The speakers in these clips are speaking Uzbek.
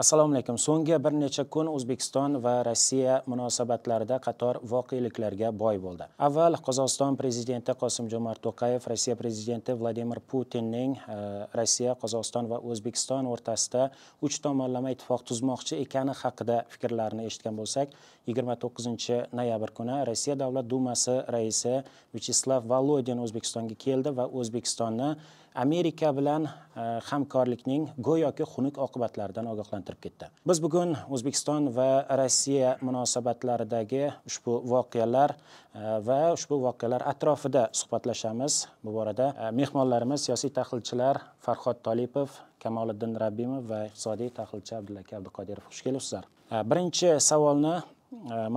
assalomu alaykum so'nggi bir necha kun o'zbekiston va rossiya munosabatlarida qator voqeliklarga boy bo'ldi avval qozog'iston prezidenti qosim jomart to'qayev rossiya prezidenti vladimir putinning e, rossiya qozog'iston va o'zbekiston o'rtasida uch tomonlama ittifoq tuzmoqchi ekani haqida fikrlarini eshitgan bo'lsak 29 noyabr kuni rossiya davlat dumasi raisi vyacheslav volodin o'zbekistonga keldi va o'zbekistonni amerika bilan e, hamkorlikning go'yoki xunuk oqibatlaridan ogohlantirib ketdi biz bugun o'zbekiston va rossiya munosabatlaridagi ushbu voqealar e, va ushbu voqealar atrofida suhbatlashamiz bu borada e, mehmonlarimiz siyosiy tahlilchilar farhod tolipov kamoliddin rabbimov va iqtisodiy tahlilchi abdullaka abduqodirov xush kelibsizlar birinchi savolni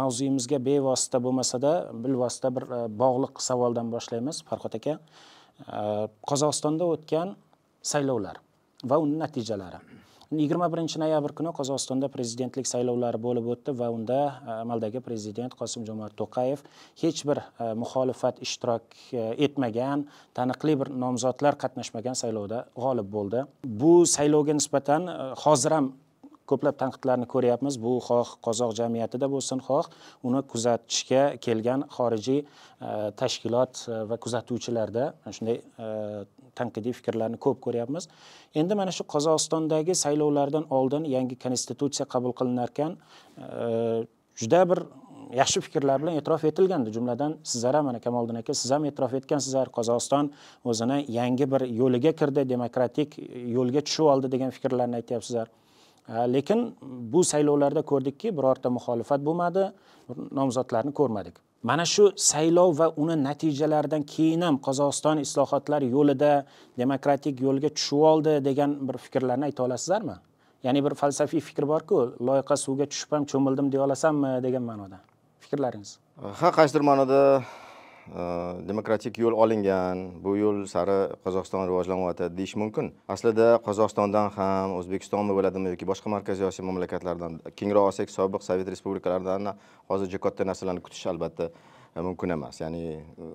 mavzuyimizga bevosita bo'lmasada bilvosita bir bog'liq savoldan boshlaymiz farhod aka qozog'istonda o'tgan saylovlar va uni natijalari yigirma birinchi noyabr kuni qozog'istonda prezidentlik saylovlari bo'lib o'tdi va unda amaldagi e, prezident qosim jomart to'qayev hech bir e, muxolifat ishtirok e, etmagan taniqli bir nomzodlar qatnashmagan saylovda g'olib bo'ldi bu saylovga nisbatan hozir ham ko'plab tanqidlarni ko'ryapmiz bu xoh qozoq jamiyatida bo'lsin xoh uni kuzatishga kelgan xorijiy e, tashkilot e, va kuzatuvchilarda shunday e, tanqidiy fikrlarni ko'p ko'ryapmiz endi mana shu qozog'istondagi saylovlardan oldin yangi konstitutsiya qabul qilinarkan ekan juda bir yaxshi fikrlar bilan e'tirof etilgandi jumladan sizlar ham mana kamoliddin aka siz ham e'tirof etgansizlar qozog'iston o'zini yangi bir yo'liga kirdi demokratik yo'lga tushib oldi degan fikrlarni aytyapsizlar Э, lekin bu saylovlarda ko'rdikki birorta muxolifat bo'lmadi nomzodlarni ko'rmadik mana shu saylov va uni natijalaridan keyin ham qozog'iston islohotlar yo'lida demokratik yo'lga tushib oldi degan bir fikrlarni ayta olasizlarmi ya'ni bir falsafiy fikr borku loyqa suvga tushib ham cho'mildim deya olasanmi degan ma'noda fikrlaringiz ha qaysidir ma'noda demokratik yo'l olingan bu yo'l sari qozog'iston rivojlanyapti deyish mumkin aslida qozog'istondan ham o'zbekistonmi bo'ladimi yoki boshqa markaziy osiyo mamlakatlardan kengroq olsak sobiq sovet respublikalaridan hozir katta narsalarni kutish albatta mumkin emas ya'ni e,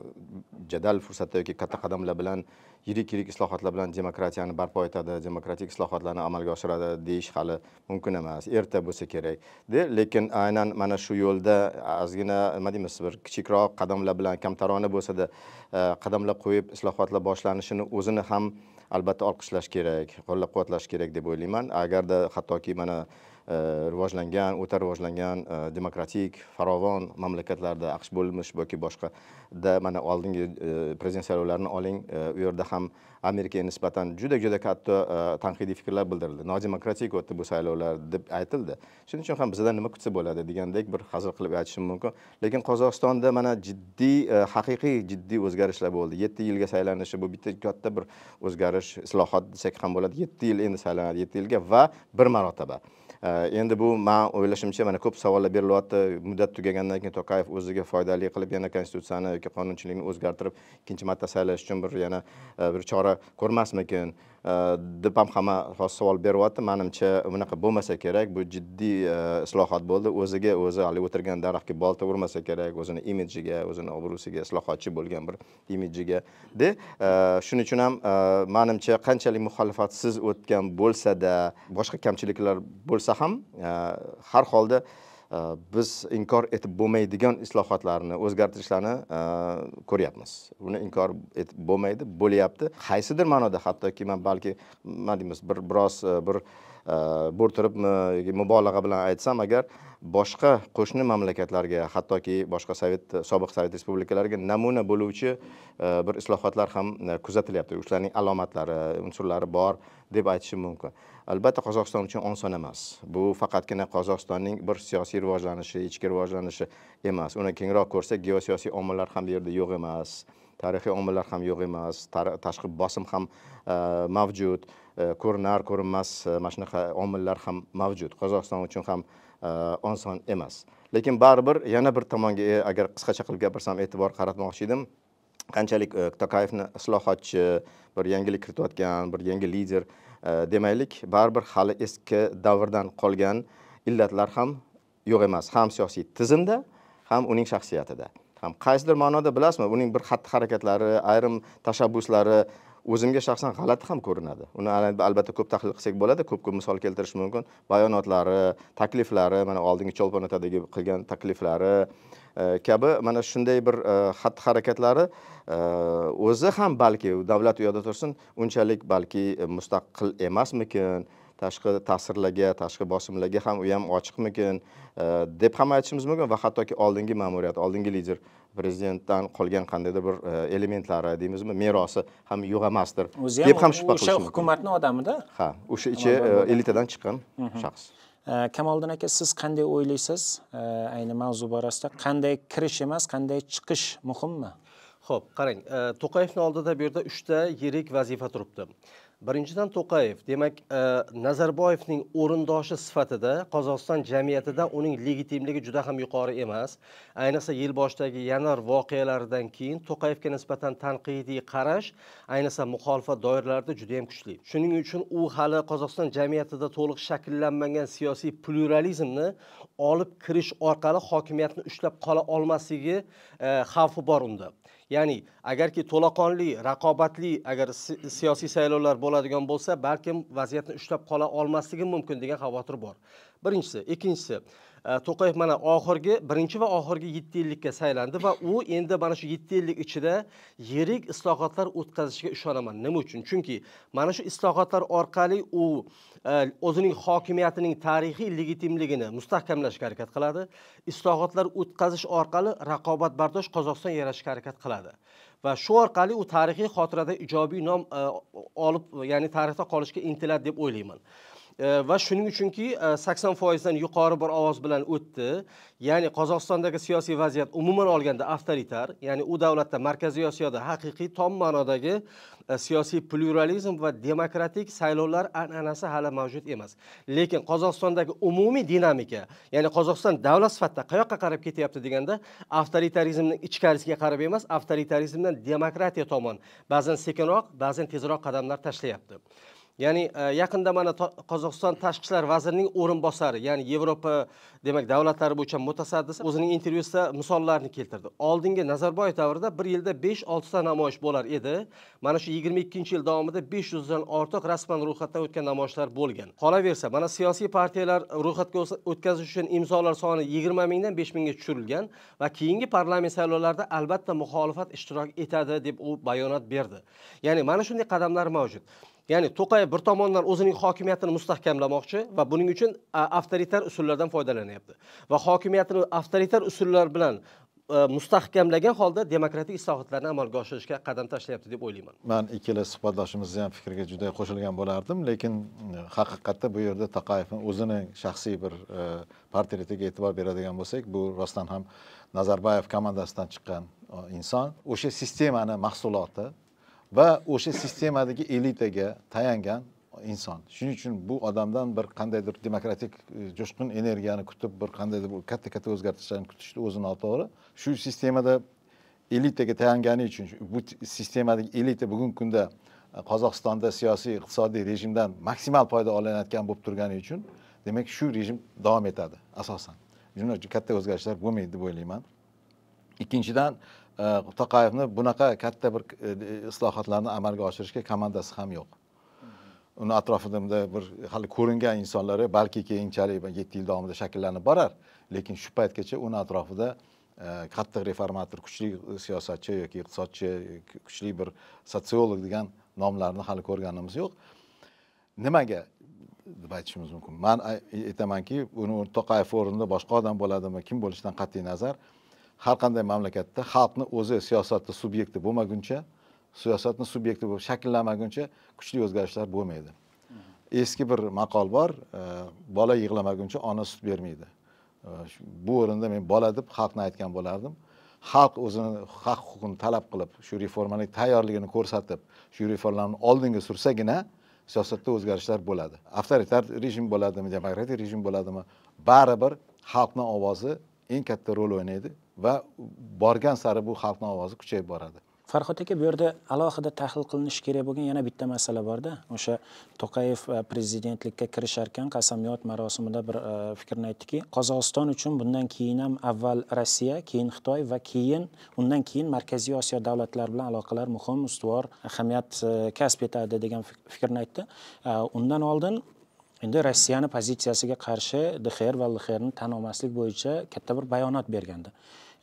jadal fursatda yoki katta qadamlar bilan yirik yirik islohotlar bilan demokratiyani barpo etadi demokratik islohotlarni amalga oshiradi deyish hali mumkin emas erta bo'lsa kerak lekin aynan mana shu yo'lda ozgina nima deymiz bir kichikroq qadamlar bilan kamtarona bo'lsada e, qadamlar qo'yib islohotlar boshlanishini o'zini ham albatta olqishlash kerak qo'llab quvvatlash kerak deb o'ylayman agarda hattoki mana E, rivojlangan o'ta rivojlangan e, demokratik farovon mamlakatlarda aqsh bo'lmish yoki boshqada mana oldingi e, prezident saylovlarini oling u yerda ham amerikaga nisbatan juda juda katta tanqidiy fikrlar bildirildi nodemokratik o'tdi bu saylovlar deb aytildi shuning uchun ham bizdan nima kutsa bo'ladi degandek bir hazil qilib aytishim mumkin lekin qozog'istonda mana jiddiy haqiqiy jiddiy o'zgarishlar bo'ldi yetti yilga saylanishi bu bitta katta bir o'zgarish islohot desak ham bo'ladi yetti yil endi saylanadi yetti yilga va bir marotaba endi bu man o'ylashimcha mana ko'p savollar berilyapti muddat tugagandan keyin to'qayev o'ziga foydali qilib yana konstitutsiyani yoki qonunchilikni o'zgartirib ikkinchi marta saylash uchun bir yana bir chora ko'rmasmikin deb ham hamma hozir savol beryapti manimcha bunaqa bo'lmasa kerak bu jiddiy e, islohot bo'ldi o'ziga o'zi haligi o'tirgan daraxtga bolta urmasa kerak o'zini imijiga o'zini obro'siga islohotchi bo'lgan bir imijiga e, shuning uchun ham e, manimcha qanchalik muxolifatsiz o'tgan bo'lsada boshqa kamchiliklar bo'lsa ham har holda Э, biz inkor etib bo'lmaydigan islohotlarni o'zgartirishlarni e, ko'ryapmiz buni inkor etib bo'lmaydi bo'lyapti qaysidir ma'noda hattoki man balki nima deymiz bir biroz e, bir e, bo'rtiribmi yoki mubolag'a bilan aytsam agar boshqa qo'shni mamlakatlarga hattoki boshqa sovet sobiq sovet respublikalariga namuna bo'luvchi e, bir islohotlar ham e, kuzatilyapti ularning alomatlari unsurlari bor deb aytishim mumkin albatta qozog'iston uchun oson emas bu faqatgina qozog'istonning bir siyosiy rivojlanishi ichki rivojlanishi emas uni kengroq ko'rsak geosiyosiy omillar ham bu yerda yo'q emas tarixiy omillar ham yo'q emas tashqi bosim ham e, mavjud ko'rinar ko'rinmas mana shunaqa omillar ham mavjud qozog'iston uchun ham oson emas lekin baribir yana bir tomonga agar qisqacha qilib gapirsam e'tibor qaratmoqchi edim qanchalik tokayevni islohotchi bir yangilik kiritayotgan bir yangi lider demaylik baribir hali eski davrdan qolgan illatlar ham yo'q emas ham siyosiy tizimda ham uning shaxsiyatida ham qaysidir ma'noda bilasizmi uning bir xatti harakatlari ayrim tashabbuslari o'zimga shaxsan g'alati ham ko'rinadi uni albatta ko'p tahlil qilsak bo'ladi ko'p ko'p misol keltirish mumkin bayonotlari takliflari mana oldingi cho'lpon otadagi qilgan takliflari e, kabi mana shunday bir e, xatti harakatlari e, o'zi ham balki davlat u yoqda tursin unchalik balki mustaqil emasmikin tashqi ta'sirlarga tashqi bosimlarga ham u ham ochiqmikin e, deb ham aytishimiz mumkin va hattoki oldingi ma'muriyat oldingi lider prezidentdan qolgan qandaydir bir e, elementlari deymizmi merosi ham yo'q emasdir deb ham shubha qilish o'sha hukumatni odamida ha o'sha ichi e, elitadan chiqqan shaxs kamoliddin aka siz qanday o'ylaysiz ayni mavzu borasida qanday kirish emas qanday chiqish muhimmi ho'p qarang to'qayevni oldida bu yerda uchta yirik vazifa turibdi birinchidan to'qayev demak e, nazarboyevning o'rindoshi sifatida qozog'iston jamiyatida uning legitimligi juda ham yuqori emas ayniqsa yil boshidagi yanvar voqealaridan keyin to'qayevga nisbatan tanqidiy qarash ayniqsa muxolifat doiralarida juda yam kuchli shuning uchun u hali qozog'iston jamiyatida to'liq shakllanmagan siyosiy pluralizmni olib kirish orqali hokimiyatni ushlab qola olmasligi e, xavfi bor unda ya'ni agarki to'laqonli raqobatli agar siyosiy saylovlar bo'ladigan bo'lsa balkim vaziyatni ushlab qola olmasligi mumkin degan xavotir bor birinchisi ikkinchisi Э, to'qayev mana oxirgi birinchi va oxirgi yetti yillikka saylandi va u endi mana shu yetti yillik ichida yirik islohotlar o'tkazishiga ishonaman nima uchun chunki mana shu islohotlar orqali u e, o'zining hokimiyatining tarixiy legitimligini mustahkamlashga harakat qiladi islohotlar o'tkazish orqali raqobatbardosh qozog'iston yaratishga harakat qiladi va shu orqali u tarixiy xotirada ijobiy nom e, olib ya'ni tarixda qolishga intiladi deb o'ylayman va shuning uchunki e, sakson foizdan yuqori bir ovoz bilan o'tdi ya'ni qozog'istondagi siyosiy vaziyat umuman olganda avtoritar ya'ni u davlatda markaziy osiyoda haqiqiy tom ma'nodagi e, siyosiy pluralizm va demokratik saylovlar an'anasi hali mavjud emas lekin qozog'istondagi umumiy dinamika ya'ni qozog'iston davlat sifatida qayoqqa qarab ketyapti deganda avtoritarizmni ichkarisiga qarab emas avtoritarizmdan demokratiya tomon ba'zan sekinroq ba'zan tezroq qadamlar tashlayapti ya'ni e, yaqinda mana qozog'iston tashqi ishlar vazirining o'rinbosari ya'ni yevropa demak davlatlari bo'yicha mutasaddisi o'zining intervyusida misollarni keltirdi oldingi nazarboyev davrida bir yilda besh oltita namoyish bo'lar edi mana shu yigirma ikkinchi yil davomida besh yuzdan ortiq rasman ro'yxatdan o'tgan namoyishlar bo'lgan qolaversa mana siyosiy partiyalar ro'yxatga o'tkazish uchun imzolar soni yigirma mingdan besh mingga tushirilgan va keyingi parlament saylovlarida albatta muxolifat ishtirok etadi deb u bayonot berdi ya'ni mana shunday qadamlar mavjud ya'ni to'qayev bir tomondan o'zining hokimiyatini mustahkamlamoqchi va buning uchun avtoritar usullardan foydalanyapti va hokimiyatini avtoritar usullar bilan e, mustahkamlagan holda demokratik islohotlarni amalga oshirishga qadam tashlayapti deb o'ylayman man ikkala suhbatdoshimizni ham fikriga juda qo'shilgan bo'lardim lekin e, haqiqatda bu yerda taqayevni o'zini shaxsiy bir e, portretiga e'tibor beradigan bo'lsak bu rostdan ham nazarbayev komandasidan chiqqan inson o'sha sistemani mahsuloti va o'sha sistemadagi elitaga tayangan inson shuning uchun bu odamdan bir qandaydir demokratik e, jo'shqin energiyani kutib bir qandaydir katta katta o'zgartirishlarni kutishni o'zi noto'g'ri shu sistemada elitaga tayangani uchun bu sistemadagi elita bugungi kunda e, qozog'istonda siyosiy iqtisodiy rejimdan maksimal foyda olinayotgan bo'lib turgani uchun demak shu rejim davom etadi asosan katta o'zgarishlar bo'lmaydi deb o'ylayman ikkinchidan Э, toqayevni bunaqa katta bir e, e, islohotlarni amalga oshirishga komandasi ham yo'q uni atrofida bir hali ko'ringan insonlari balki keyinchalik yetti yil davomida shakllanib borar lekin shu paytgacha uni atrofida e, qattiq reformator kuchli siyosatchi yoki iqtisodchi kuchli bir sotsiolog degan nomlarni hali ko'rganimiz yo'q nimaga deb aytishimiz mumkin man aytamanki uni toqayev o'rnida boshqa odam bo'ladimi kim bo'lishidan qat'iy nazar har qanday mamlakatda xalqni o'zi siyosatni subyekti bo'lmaguncha siyosatni subyekti bo'lib shakllanmaguncha kuchli o'zgarishlar bo'lmaydi eski bir maqol bor e, bola yig'lamaguncha ona sut bermaydi e, bu o'rinda men bola deb xalqni aytgan bo'lardim xalq o'zini haq huquqini talab qilib shu reformani tayyorligini ko'rsatib shu reformlarni oldinga sursagina siyosatda o'zgarishlar bo'ladi avtoritar rejim bo'ladimi demokratik rejim bo'ladimi baribir xalqni ovozi eng katta rol o'ynaydi va borgan sari bu xalqni ovozi kuchayib boradi farhod aka bu yerda alohida tahlil qilinishi kerak bo'lgan yana bitta masala borda o'sha to'qayev e, prezidentlikka kirishar ekan qasamyod marosimida bir e, fikrni aytdiki qozog'iston uchun bundan keyin ham avval rossiya keyin xitoy va keyin undan keyin markaziy osiyo davlatlari bilan aloqalar muhim ustuvor ahamiyat e, kasb etadi degan fikrni aytdi undan oldin endi rossiyani pozitsiyasiga qarshi dxr va lxrni tan olmaslik bo'yicha katta bir bayonot bergandi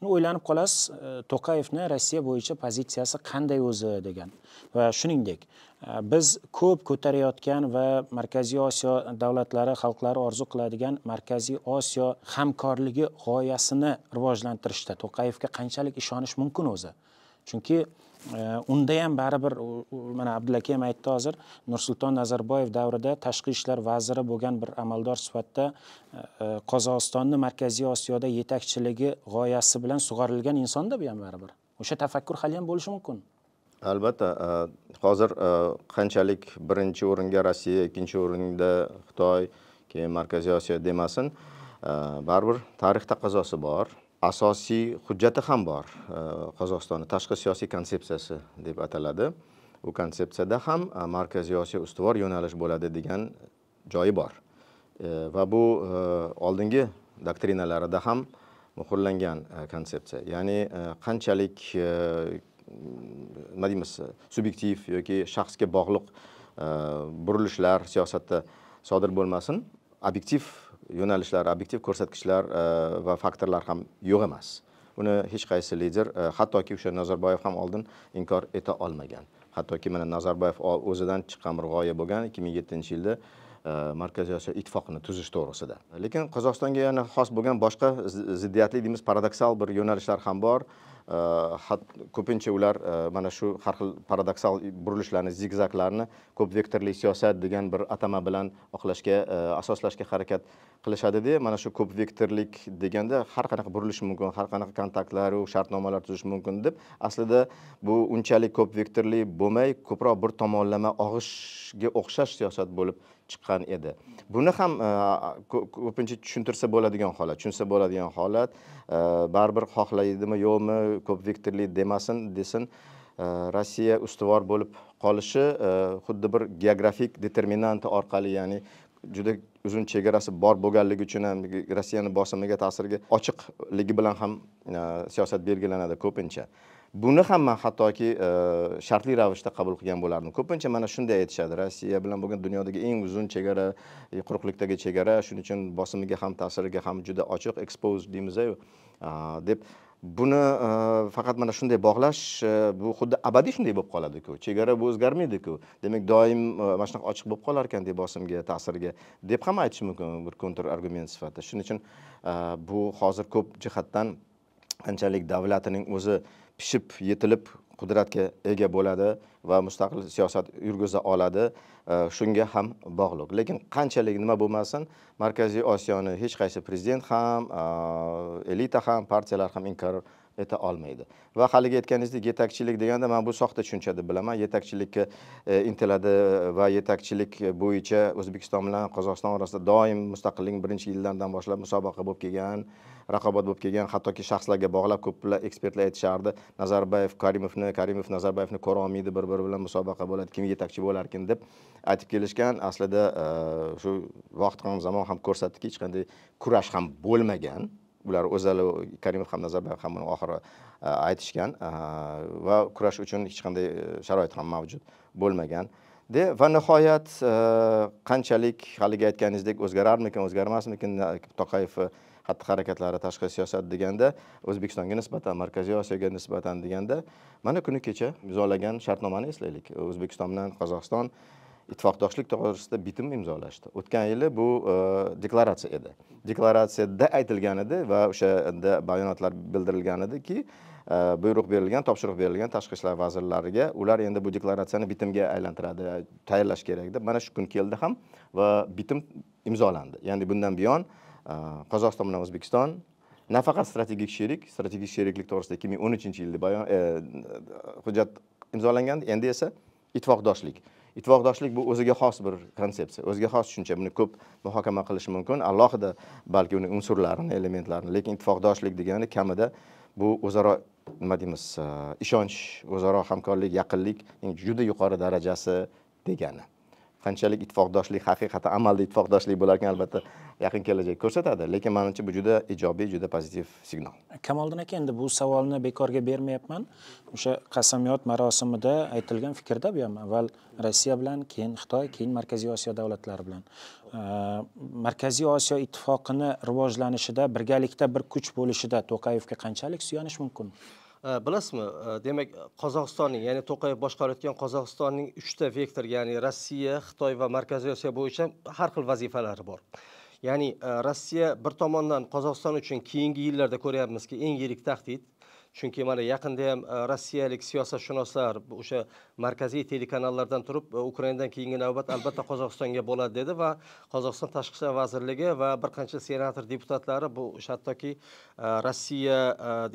o'ylanib qolasiz to'qayevni rossiya bo'yicha pozitsiyasi qanday o'zi degan va shuningdek e, biz ko'p ko'tarayotgan va markaziy osiyo davlatlari xalqlari orzu qiladigan markaziy osiyo hamkorligi g'oyasini rivojlantirishda to'qayevga qanchalik ishonish mumkin o'zi chunki unda ham baribir mana abdulla akam aytdi hozir nursulton nazarboyev davrida tashqi ishlar vaziri bo'lgan bir amaldor sifatida qozog'istonni markaziy osiyoda yetakchiligi g'oyasi bilan sug'orilgan insonda bu ham baribir o'sha tafakkur hali ham bo'lishi mumkin albatta hozir qanchalik birinchi o'ringa rossiya ikkinchi o'rinda xitoy keyin markaziy osiyo demasin baribir tarix taqozosi bor asosiy hujjati ham bor qozog'istonni tashqi siyosiy konsepsiyasi deb ataladi u konsepsiyada ham e, markaziy osiyo ustuvor yo'nalish bo'ladi degan joyi bor va bu e, oldingi doktrinalarida ham muhrlangan e, konsepsiya ya'ni qanchalik nima deymiz subyektiv yoki shaxsga bog'liq burilishlar siyosatda sodir bo'lmasin obyektiv yo'nalishlar obyektiv ko'rsatkichlar e, va faktorlar ham yo'q emas uni hech qaysi lider e, hattoki o'sha nazarboyev ham oldin inkor eta olmagan hattoki mana nazarboyev o'zidan chiqqan bir g'oya bo'lgan ikki ming yettinchi yilda e, markaziy osiyo ittifoqini tuzish to'g'risida lekin qozog'istonga yana xos bo'lgan boshqa ziddiyatli deymiz paradoksal bir yo'nalishlar ham bor Э, ko'pincha ular э, mana shu har xil paradoksal burilishlarni zigzaglarni ko'p vektorli siyosat degan bir atama bilan oqlashga e, asoslashga harakat qilishadida mana shu ko'p vektorlik deganda har qanaqa burilishi mumkin har qanaqa kontaktlaru shartnomalar tuzish mumkin deb aslida bu unchalik ko'p vektorli bo'lmay ko'proq bir tomonlama og'ishga o'xshash siyosat bo'lib chiqqan edi buni ham e, ko'pincha tushuntirsa bo'ladigan holat tushunsa bo'ladigan holat e, baribir xohlaydimi yo'qmi ko'p vektorli demasin desin e, rossiya ustuvor bo'lib qolishi xuddi bir geografik determinanti orqali ya'ni juda uzun chegarasi bor bo'lganligi uchun ham rossiyani bosimiga ta'siriga ochiqligi bilan ham siyosat belgilanadi ko'pincha buni ham man hattoki e, shartli ravishda qabul qilgan bo'lardim ko'pincha mana shunday aytishadi rossiya bilan bo'lgan dunyodagi eng uzun chegara e, quruqlikdagi chegara shuning uchun bosimiga ham ta'siriga ham juda ochiq expose deymiz deb buni e, faqat mana shunday bog'lash bu xuddi abadiy shunday bo'lib qoladiku chegara bu o'zgarmaydiku demak doim mana shunaqa ochiq bo'lib qolar ekan deb bosimga ta'siriga deb ham aytish mumkin bir kontr argument sifatida shuning uchun bu hozir ko'p jihatdan qanchalik davlatining o'zi pishib yetilib qudratga ega bo'ladi va mustaqil siyosat yurgiza oladi shunga ham bog'liq lekin qanchalik nima bo'lmasin markaziy osiyoni hech qaysi prezident ham elita ham partiyalar ham inkor eta olmaydi va haligi aytganingizdek yetakchilik deganda man bu soxta tushuncha deb bilaman yetakchilikka e, intiladi e, va yetakchilik bo'yicha o'zbekiston bilan qozog'iston orasida doim mustaqillikning birinchi yillaridan boshlab musobaqa bo'lib kelgan raqobat bo'lib kelgan hattoki shaxslarga bog'lab ko'plab ekspertlar aytishardi nazarbayev karimovni karimov nazarbayevni olmaydi bir biri bilan musobaqa bo'ladi kim yetakchi bo'larkan deb aytib kelishgan aslida e, shu vaqt ham zamon ham ko'rsatdiki hech qanday kurash ham bo'lmagan ular o'zlari karimov ham nazarboyev ham buni oxiri e, aytishgan e, va kurash uchun hech qanday e, sharoit ham mavjud bo'lmagan de va nihoyat qanchalik haligi aytganingizdek o'zgararmikan o'zgarmasmikin toqayev xatti harakatlari tashqi siyosat deganda o'zbekistonga nisbatan markaziy osiyoga nisbatan deganda mana kuni kecha imzolagan shartnomani eslaylik o'zbekiston bilan qozog'iston ittifoqdoshlik to'g'risida bitim imzolashdi o'tgan yili bu e, deklaratsiya edi deklaratsiyada aytilgan edi va o'sha bayonotlar bildirilgan ediki e, buyruq berilgan topshiriq berilgan tashqi ishlar vazirlariga ular endi bu deklaratsiyani bitimga aylantiradi tayyorlash kerak deb mana shu kun keldi ham va bitim imzolandi ya'ni bundan buyon e, qozog'iston bilan o'zbekiston nafaqat strategik sherik strategik sheriklik to'g'risida ikki ming o'n uchinchi yilda bayon hujjat imzolangan endi esa ittifoqdoshlik itvoqdoshlik bu o'ziga xos bir konsepsiya o'ziga xos tushuncha buni ko'p muhokama qilish mumkin alohida balki uni unsurlarini elementlarini lekin itvoqdoshlik degani kamida bu o'zaro nima deymiz e, ishonch o'zaro hamkorlik yaqinlik juda yuqori darajasi degani qanchalik ittifoqdoshlik haqiqatan amalda ittifoqdoshlik bo'larkan albatta yaqin kelajak ko'rsatadi lekin manimcha bu juda ijobiy juda pozitiv signal kamoliddin aka endi bu savolni bekorga bermayapman o'sha qasamyod marosimida aytilgan fikrda bu ham avval rossiya bilan keyin xitoy keyin markaziy osiyo davlatlari bilan markaziy osiyo ittifoqini rivojlanishida birgalikda bir kuch bo'lishida to'qayevga qanchalik suyanish mumkin bilasizmi demak qozog'istonning ya'ni to'qayev boshqarayotgan qozog'istonning uchta vektor ya'ni rossiya xitoy va markaziy osiyo bo'yicha har xil vazifalari bor ya'ni e, rossiya bir tomondan qozog'iston uchun keyingi yillarda ko'ryapmizki eng yirik tahdid chunki mana yaqinda ham e, rossiyalik siyosatshunoslar o'sha markaziy telekanallardan turib e, ukrainadan keyingi navbat albatta qozog'istonga bo'ladi dedi va qozog'iston tashqi ishlar vazirligi va bir qancha senator deputatlari bu hattoki e, rossiya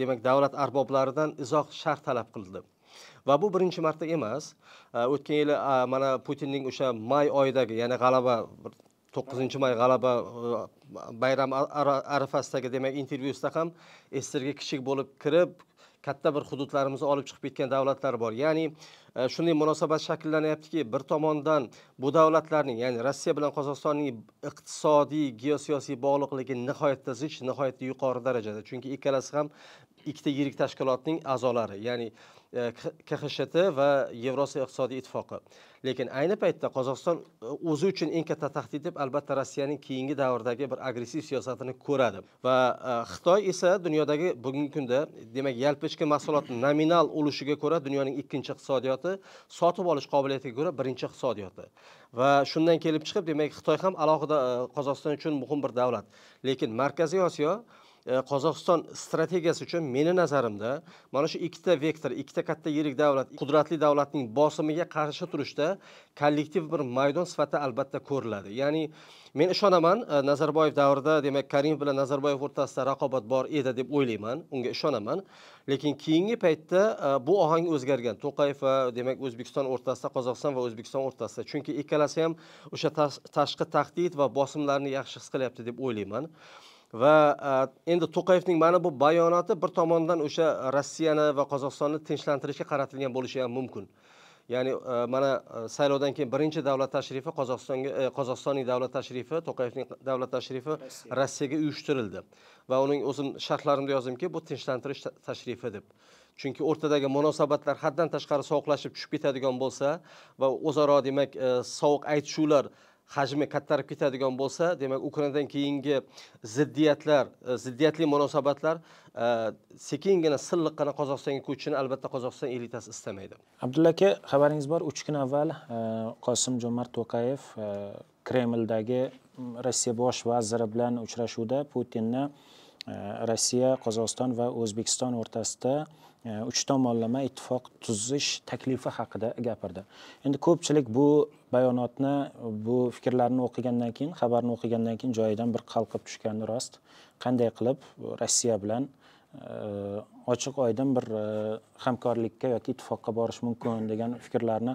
demak davlat arboblaridan izoh shart talab qildi va bu birinchi marta emas o'tgan yili mana putinning o'sha may oyidagi ya'ni g'alaba to'qqizinchi may g'alaba bayram arafasidagi demak intervyusida ham sssrga kichik bo'lib kirib katta bir hududlarimizni olib chiqib ketgan davlatlar bor ya'ni e, shunday munosabat shakllanyaptiki bir tomondan bu davlatlarning ya'ni rossiya bilan qozog'istonning iqtisodiy geosiyosiy bog'liqligi nihoyatda zich nihoyatda yuqori darajada chunki ikkalasi ham ikkita yirik tashkilotning a'zolari ya'ni E, kxsht va yevrosiyo iqtisodiy ittifoqi lekin ayni paytda qozog'iston e, o'zi uchun eng katta tahdid deb albatta rossiyaning keyingi davrdagi bir agressiv siyosatini ko'radi va e, xitoy esa dunyodagi bugungi kunda demak yalpi ichki mahsulot nominal ulushiga ko'ra dunyoning ikkinchi iqtisodiyoti sotib olish qobiliyatiga ko'ra birinchi iqtisodiyoti va shundan kelib chiqib demak xitoy ham alohida qozog'iston uchun muhim bir davlat lekin markaziy osiyo qozog'iston strategiyasi uchun meni nazarimda mana shu ikkita vektor ikkita katta yirik davlat qudratli davlatning bosimiga qarshi turishda kollektiv bir maydon sifatida albatta ko'riladi ya'ni men ishonaman e, nazarboyev davrida demak karimov bilan nazarboyev o'rtasida raqobat bor edi deb o'ylayman unga ishonaman lekin keyingi paytda e, bu ohang o'zgargan to'qayev va demak o'zbekiston o'rtasida qozog'iston va o'zbekiston o'rtasida chunki ikkalasi ham o'sha tashqi tahdid va bosimlarni yaxshi his qilyapti deb o'ylayman va e, endi to'qayevning mana bu bayonoti bir tomondan o'sha rossiyani va qozog'istonni tinchlantirishga qaratilgan bo'lishi ham mumkin ya'ni e, mana e, saylovdan keyin birinchi davlat tashrifi qozog'istonga qozog'istonning davlat tashrifi to'qayevning davlat tashrifi rossiyaga uyushtirildi va uning o'zim sharhlarimda yozdimki bu tinchlantirish tashrifi deb chunki o'rtadagi munosabatlar haddan tashqari sovuqlashib tushib ketadigan bo'lsa va o'zaro demak sovuq aytishuvlar hajmi kattarib ketadigan bo'lsa demak ukrainadan keyingi ziddiyatlar e, ziddiyatli munosabatlar e, sekingina silliqqina qozog'istonga ko'chishini albatta qozog'iston elitasi istamaydi abdulla aka xabaringiz bor uch kun avval e, qosim jo'mart to'qayev kremldagi rossiya bosh vaziri bilan uchrashuvda putinni rossiya qozog'iston va o'zbekiston o'rtasida uch tomonlama ittifoq tuzish taklifi haqida gapirdi endi ko'pchilik bu bayonotni bu fikrlarni o'qigandan keyin xabarni o'qigandan keyin joyidan bir qalqib tushgani rost qanday qilib rossiya bilan ochiq oydin bir hamkorlikka yoki ittifoqqa borish mumkin degan fikrlarni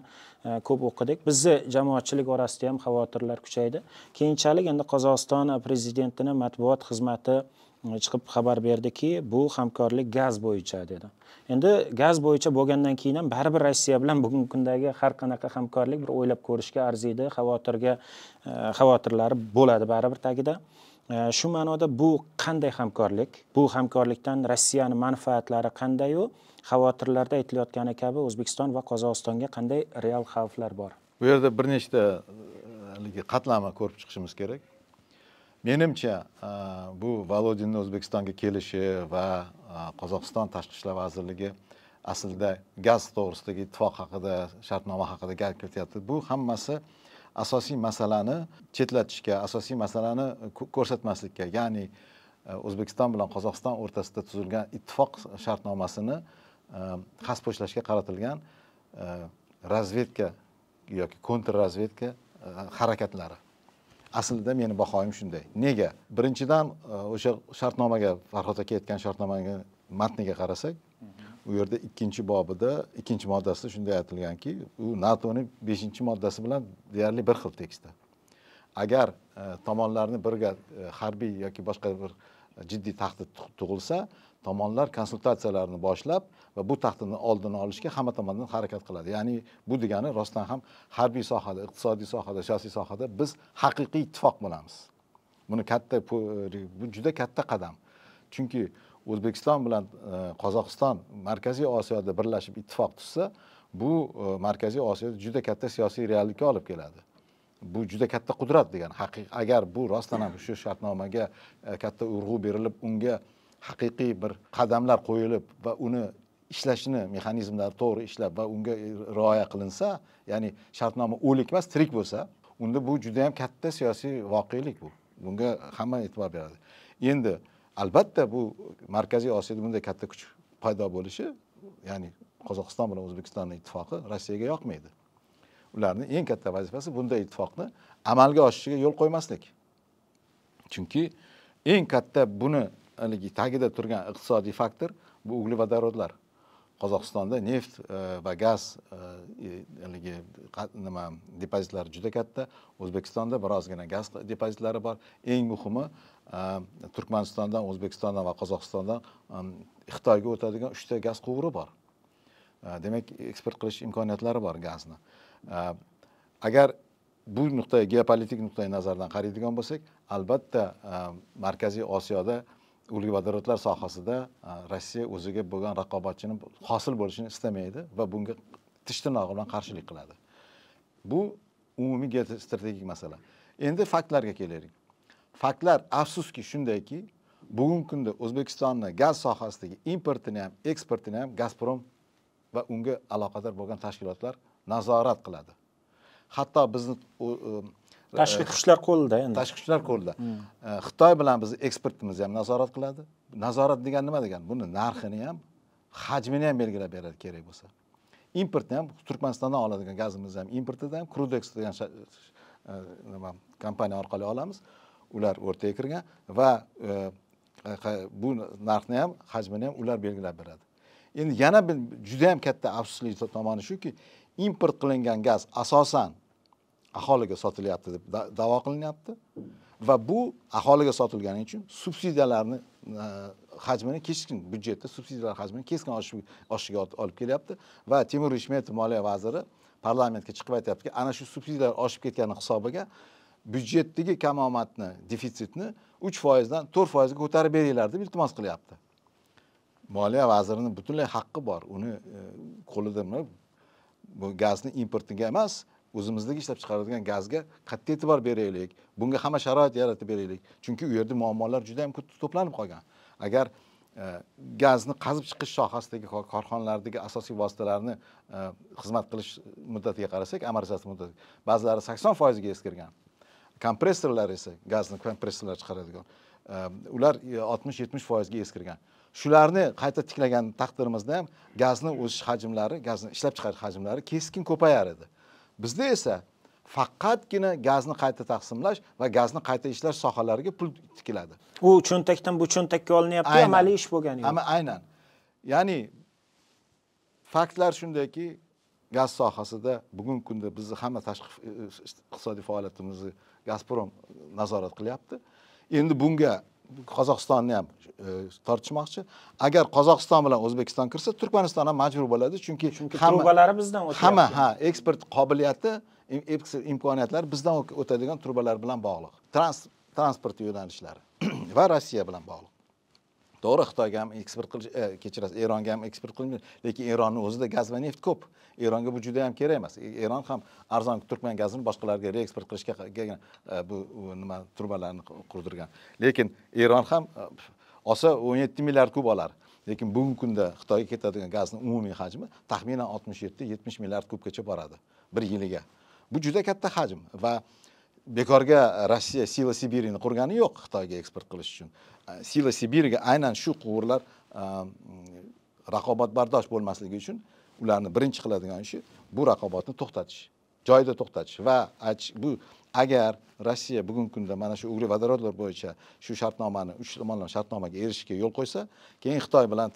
ko'p o'qidik bizni jamoatchilik orasida ham xavotirlar kuchaydi keyinchalik endi qozog'iston prezidentini matbuot xizmati chiqib xabar berdiki bu hamkorlik gaz bo'yicha dedi endi gaz bo'yicha bo'lgandan keyin ham baribir rossiya bilan bugungi kundagi har qanaqa hamkorlik bir o'ylab ko'rishga arziydi xavotirga e, xavotirlari bo'ladi baribir tagida e, shu ma'noda bu qanday hamkorlik bu hamkorlikdan rossiyani manfaatlari qandayu xavotirlarda aytilayotgani kabi o'zbekiston va qozog'istonga qanday real xavflar bor bu yerda bir nechta e, haligi qatlamni ko'rib chiqishimiz kerak menimcha e, bu valodinni o'zbekistonga kelishi va e, qozog'iston tashqi ishlar vazirligi aslida gaz to'g'risidagi ittifoq haqida shartnoma haqida gap ketyapti bu hammasi asosiy masalani chetlatishga asosiy masalani ko'rsatmaslikka ya'ni e, o'zbekiston bilan qozog'iston o'rtasida tuzilgan ittifoq shartnomasini pochlashga qaratilgan razvedka yoki kontrrazvedka harakatlari aslida meni bahoyim shunday nega birinchidan e, o'sha shartnomaga farhod aka aytgan shartnomaga matniga qarasak u yerda ikkinchi bobida ikkinchi moddasida shunday aytilganki u natoni beshinchi moddasi bilan deyarli bir xil tekstda agar e, tomonlarni birga e, harbiy yoki boshqa bir jiddiy tahdid tug'ilsa tomonlar konsultatsiyalarni boshlab va bu tahdidni oldini olishga hamma tomondan harakat qiladi ya'ni bu degani rostdan ham harbiy sohada iqtisodiy sohada siyosiy sohada biz haqiqiy ittifoq bo'lamiz buni katta e, bu juda katta qadam chunki o'zbekiston bilan e, qozog'iston markaziy osiyoda birlashib ittifoq tuzsa bu e, markaziy osiyoda juda katta siyosiy reallikka olib keladi bu juda katta qudrat degani haqiqiy agar bu rostdan ham shu shartnomaga katta urg'u berilib unga haqiqiy bir qadamlar qo'yilib va uni ishlashini mexanizmlari to'g'ri ishlab va unga rioya qilinsa ya'ni shartnoma o'lik emas tirik bo'lsa unda bu juda yam katta siyosiy voqelik bu bunga hamma e'tibor beradi endi albatta bu markaziy osiyoda bunday katta kuch paydo bo'lishi ya'ni qozog'iston bilan o'zbekistonni ittifoqi rossiyaga yoqmaydi ularni eng katta vazifasi bunday ittifoqni amalga oshishiga yo'l qo'ymaslik chunki eng katta buni haligi tagida turgan iqtisodiy faktor bu uglevodorodlar qozog'istonda neft e, va gaz e, e, haligi nima depozitlari juda katta o'zbekistonda birozgina gaz depozitlari bor eng muhimi turkmanistondan o'zbekistondan va qozog'istondan xitoyga o'tadigan uchta gaz quvuri bor demak eksport qilish imkoniyatlari bor gazni agar bu nuqtai geopolitik nuqtai nazardan qaraydigan bo'lsak albatta markaziy osiyoda uglevodorodlar sohasida rossiya o'ziga bo'lgan raqobatchini hosil bo'lishini istamaydi va bunga tish tirnog'i bilan qarshilik qiladi bu umumiy geostrategik masala endi faktlarga kelaylik faktlar afsuski shundayki bugungi kunda o'zbekistonni gaz sohasidagi importini ham eksportini ham gazprom va unga aloqador bo'lgan tashkilotlar nazorat qiladi hatto bizni tashqi kuchlar qo'lida endi tashqi kuchlar qo'lida hmm. xitoy bilan bizni eksportimizni ham nazorat qiladi nazorat degan nima degani buni narxini ham hajmini ham belgilab beradi kerak bo'lsa importni ham turkmanistondan oladigan gazimizni ham importidan ham crudex degan e, nima kompaniya orqali olamiz ular o'rtaga kirgan va e, e, bu narxni ham hajmini ham ular belgilab beradi endi yana bir juda ham katta afsusli tomoni shuki import qilingan gaz asosan aholiga sotilyapti deb da'vo qilinyapti va bu aholiga sotilgani uchun subsidiyalarni e, hajmini keskin byudjetda subsidiyalar hajmini keskin oshishiga olib kelyapti va temur ishmetov moliya vaziri parlamentga chiqib aytyaptiki ana shu subsidiyalar oshib ketgani hisobiga byudjetdagi kamomadni defitsitni uch foizdan to'rt foizga ko'tarib beringlar deb iltimos qilyapti moliya vazirini butunlay haqqi bor uni e, qo'lida bu gazni importiga emas o'zimizdagi ishlab chiqaradigan gazga qat'iy e'tibor beraylik bunga hamma sharoit yaratib beraylik chunki u yerda muammolar juda yam ko'p to'planib qolgan agar e, gazni qazib chiqish sohasidagi korxonalardagi asosiy vositalarni e, xizmat qilish muddatiga qarasak amortizatsiya muddati ba'zilari sakson foizga eskirgan kompressorlar esa gazni kompressorlar chiqaradigan e, ular oltmish yetmish foizga eskirgan shularni qayta tiklagan taqdirimizda ham gazni o'sish hajmlari gazni ishlab chiqarish hajmlari keskin ko'payar edi bizda esa faqatgina gazni qayta taqsimlash va gazni qayta ishlash sohalariga pul tikiladi u cho'ntakdan bu cho'ntakka olinyapti amaliy ish bo'lgani yo'q aynan ya'ni faktlar shundaki gaz sohasida bugungi kunda bizni hamma tashqi e, e, iqtisodiy faoliyatimizni gazprom nazorat qilyapti endi bunga qozog'istonni ham e, tortishmoqchi agar qozog'iston bilan o'zbekiston kirsa turkmaniston ham majbur bo'ladi chunki chunki trubalari bizdan o'tyapti hamma ha eksport qobiliyati eksport imkoniyatlari bizdan o'tadigan trubalar bilan bog'liq transport yo'nalishlari va rossiya bilan bog'liq to'g'ri xitoyga ham eksport qilish e, kechirasiz eronga ham eksport qilinmaydi lekin eronni o'zida gaz va neft ko'p eronga bu juda ham kerak emas e, eron ham arzon turkman gazini boshqalarga reeksport qilishga e, bu nima trubalarni qurdirgan lekin eron ham olsa o'n yetti milliard kub olar lekin bugungi kunda xitoyga ketadigan gazni umumiy hajmi taxminan oltmish yetti yetmish milliard kubgacha boradi bir yiliga bu juda katta hajm va bekorga rossiya sila sibirini qurgani yo'q xitoyga eksport qilish uchun sila sibirga aynan shu quvurlar raqobatbardosh bo'lmasligi uchun ularni birinchi qiladigan ishi bu raqobatni to'xtatish joyida to'xtatish va aytish bu agar rossiya bugungi kunda mana shu uglevodorodlar bo'yicha shu shartnomani uch tomonlama shartnomaga erishishga yo'l qo'ysa keyin xitoy bilan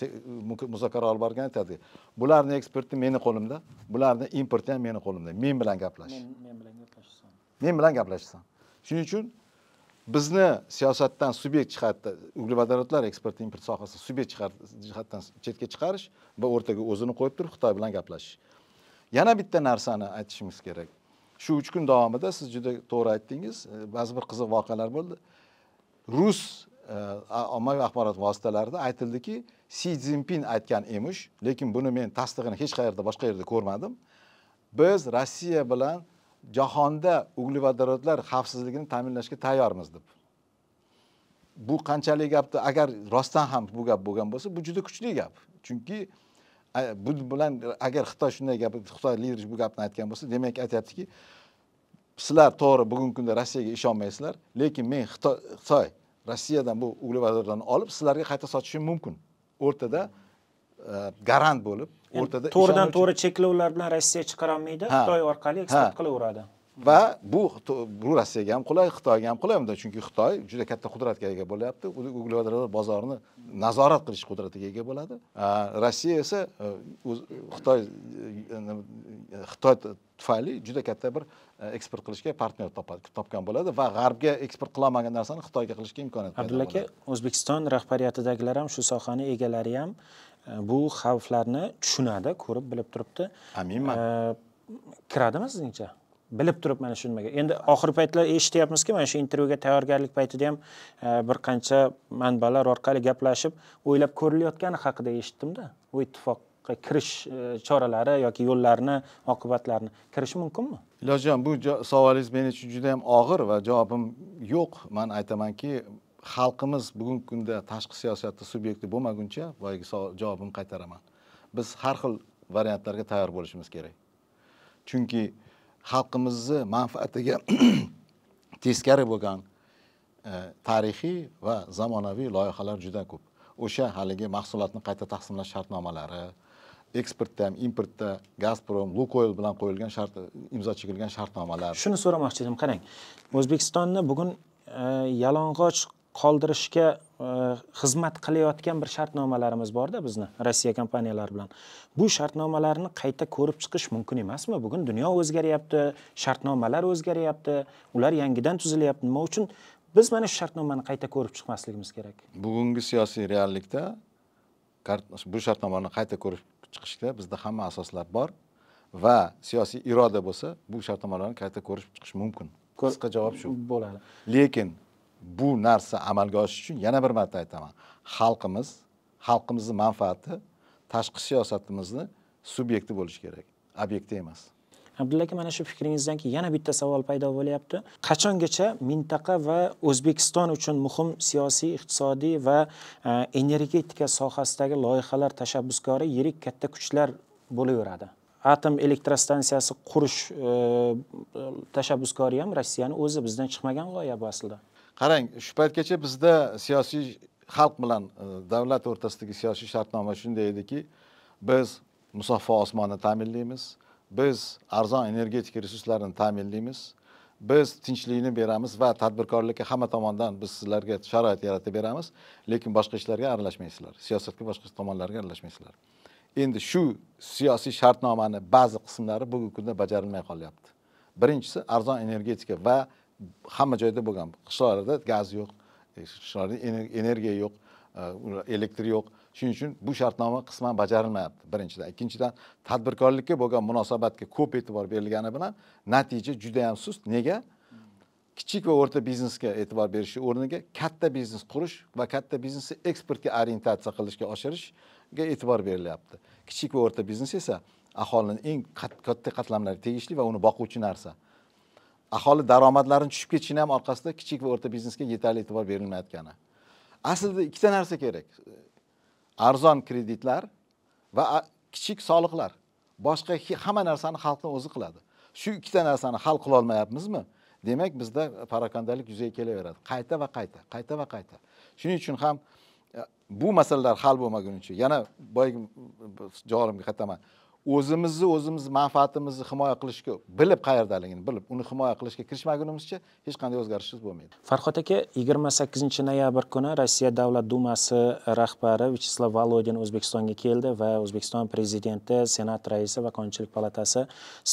muzokara olib borgan aytadi bularni eksporti meni qo'limda bularni importi ham meni qo'limda men bilan gaplash men bilan gaplashasan men bilan gaplashasan shuning uchun bizni siyosatdan subyekt jihatda uglevodorodlar eksport import sohasi subyekt jihatdan chetga chiqarish va o'rtaga o'zini qo'yib turib xitoy bilan gaplashish yana bitta narsani aytishimiz kerak shu uch kun davomida siz juda to'g'ri aytdingiz e, ba'zi bir qiziq voqealar bo'ldi rus e, ommaviy axborot vositalarida aytildiki si zinpin aytgan emish lekin buni men tasdig'ini hech qayerda boshqa yerda ko'rmadim biz rossiya bilan jahonda uglevodorodlar xavfsizligini ta'minlashga tayyormiz deb bu qanchalik gapni agar rostdan ham bu gap bo'lgan bo'lsa bu juda kuchli gap chunki bu bilan agar xitoy shunday gap xitoy lideri bu gapni aytgan bo'lsa demak aytyaptiki sizlar to'g'ri bugungi kunda rossiyaga ishonmaysizlar lekin men xitoy xitoy rossiyadan bu uglevodorodlarni olib sizlarga qayta sotishim mumkin o'rtada garant bo'lib o'rtada to'g'ridan to'g'ri cheklovlar bilan rossiya chiqarolmaydi xitoy orqali eksport qilaveradi va bu bu rossiyaga ham qulay xitoyga ham qulay unda chunki xitoy juda katta qudratga ega bo'lyapti uglevodorodlar bozorini nazorat qilish qudratiga ega bo'ladi rossiya esa e, xitoy e, xitoy tufayli juda katta bir e, eksport qilishga partner topgan bo'ladi va g'arbga eksport qilolmagan narsani xitoyga qilishga imkoniyat abdulla aka o'zbekiston rahbariyatidagilar ham shu sohani egalari ham Э, bu xavflarni tushunadi ko'rib bilib turibdi aminman э, kiradimi sizningcha bilib turib mana shu nimaga endi oxirgi paytlar eshityapmizki mana shu intervyuga tayyorgarlik paytida ham e, bir qancha manbalar orqali gaplashib o'ylab ko'rilayotgani haqida eshitdimda u ittifoqqa kirish e, choralari yoki yo'llarini oqibatlarini kirish mumkinmi ilojon bu savolingiz men uchun juda yam og'ir va javobim yo'q man aytamanki xalqimiz bugungi kunda tashqi siyosatda subyekti bo'lmaguncha boyagi javobimni qaytaraman biz har xil variantlarga tayyor bo'lishimiz kerak chunki xalqimizni manfaatiga teskari bo'lgan e, tarixiy va zamonaviy loyihalar juda ko'p o'sha haligi mahsulotni qayta taqsimlash shartnomalari eksportda ham importda gazprom lukoyl bilan qo'yilgan shart imzo chekilgan shartnomalar shuni so'ramoqchi edim qarang o'zbekistonni bugun e, yalang'och qoldirishga e, xizmat qilayotgan bir shartnomalarimiz borda bizni rossiya kompaniyalari bilan bu shartnomalarni qayta ko'rib chiqish mumkin emasmi bugun dunyo o'zgaryapti shartnomalar o'zgaryapti ular yangidan tuzilyapti nima uchun biz mana shu shartnomani qayta ko'rib chiqmasligimiz kerak bugungi siyosiy reallikda bu shartnomani qayta ko'rib chiqishga bizda hamma asoslar bor va siyosiy iroda bo'lsa bu shartnomalarni qayta ko'rib chiqish mumkin qisqa javob shu bo'ladi lekin bu narsa amalga oshishi uchun yana bir marta aytaman xalqimiz xalqimizni manfaati tashqi siyosatimizni subyekti bo'lishi kerak obyekti emas abdulla aka mana shu fikringizdan keyin yana bitta savol paydo bo'lyapti qachongacha mintaqa va o'zbekiston uchun muhim siyosiy iqtisodiy va e, energetika sohasidagi loyihalar tashabbuskori yirik katta kuchlar bo'laveradi atom elektrostansiyasi qurish e, tashabbuskori ham rossiyani o'zi bizdan chiqmagan g'oya bu aslida qarang shu paytgacha bizda siyosiy xalq bilan e, davlat o'rtasidagi siyosiy shartnoma shunday ediki biz musaffo osmonni ta'minlaymiz biz arzon energetika resurslarini ta'minlaymiz biz tinchlikni beramiz va tadbirkorlikka hamma tomondan biz sizlarga sharoit yaratib beramiz lekin boshqa ishlarga aralashmaysizlar siyosatga boshqa tomonlarga aralashmaysizlar endi shu siyosiy shartnomani ba'zi qismlari bugungi kunda bajarilmay qolyapti birinchisi arzon energetika va hamma joyda bo'lgan qishloqlarda gaz yo'q e, qishloqlarda energiya yo'q e, elektr yo'q shuning uchun bu shartnoma qisman bajarilmayapti birinchidan ikkinchidan tadbirkorlikka bo'lgan munosabatga ko'p e'tibor berilgani bilan natija judayam sust nega kichik va o'rta biznesga e'tibor berishni o'rniga katta biznes qurish va katta biznesni eksportga orientatsiya qilishga oshirishga e'tibor berilyapti kichik va o'rta biznes esa aholini eng katta qatlamlariga tegishli va uni boquvchi narsa aholi daromadlarini tushib ketishini ham orqasida kichik va o'rta biznesga yetarli e'tibor berilmayotgani aslida ikkita narsa kerak arzon kreditlar va kichik soliqlar boshqa hamma narsani xalqni o'zi qiladi shu ikkita narsani hal qilolmayapmizmi demak bizda parokandalik yuzaga kelaveradi qayta va qayta qayta va qayta shuning uchun ham e, bu masalalar hal bo'lmagunicha yana boyagi javobimga qaytaman o'zimizni o'zimiz manfaatimizni himoya qilishga bilib qayerdaligini bilib uni himoya qilishga kirishmagunimizcha hech qanday o'zgarishsiz bo'lmaydi farhod aka yigirma sakkizinchi noyabr kuni rossiya davlat dumasi rahbari vyacheslav volodin o'zbekistonga keldi va o'zbekiston prezidenti senat raisi va qonunchilik palatasi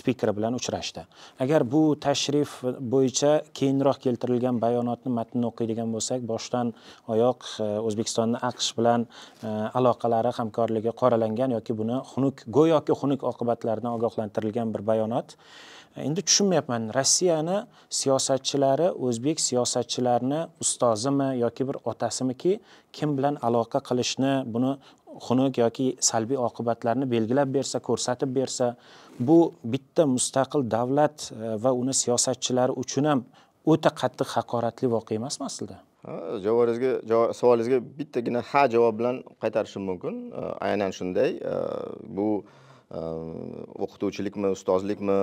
spikeri bilan uchrashdi agar bu tashrif bo'yicha keyinroq keltirilgan bayonotni matnini o'qiydigan bo'lsak boshdan oyoq e, o'zbekistonni aqsh bilan e, aloqalari hamkorligi qoralangan yoki buni xunuk go'yoki xunuk oqibatlaridan ogohlantirilgan bir bayonot e, endi tushunmayapman rossiyani siyosatchilari o'zbek siyosatchilarini ustozimi yoki bir otasimiki kim bilan aloqa qilishni buni xunuk yoki salbiy oqibatlarni belgilab bersa ko'rsatib bersa bu bitta mustaqil davlat e, va uni siyosatchilari uchun ham o'ta qattiq haqoratli voqea emasmi aslida javobingizga savolingizga bittagina ha javob bilan qaytarishim mumkin e, aynan shunday bu o'qituvchilikmi ustozlikmi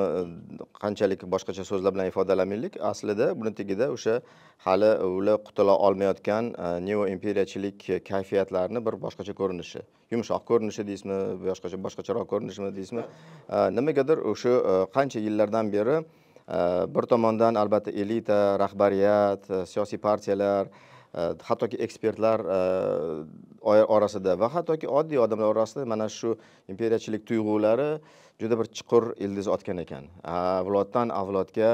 qanchalik boshqacha so'zlar bilan ifodalamaylik aslida buni tagida o'sha hali ular qutula olmayotgan neo imperiyachilik kayfiyatlarini bir boshqacha ko'rinishi yumshoq ko'rinishi deysizmi boshqacha boshqacharoq ko'rinishimi deysizmi nimagadir o'sha qancha yillardan beri bir tomondan albatta elita rahbariyat siyosiy partiyalar hattoki ekspertlar orasida va hattoki oddiy odamlar orasida mana shu imperiyachilik tuyg'ulari juda bir chuqur ildiz otgan ekan avloddan avlodga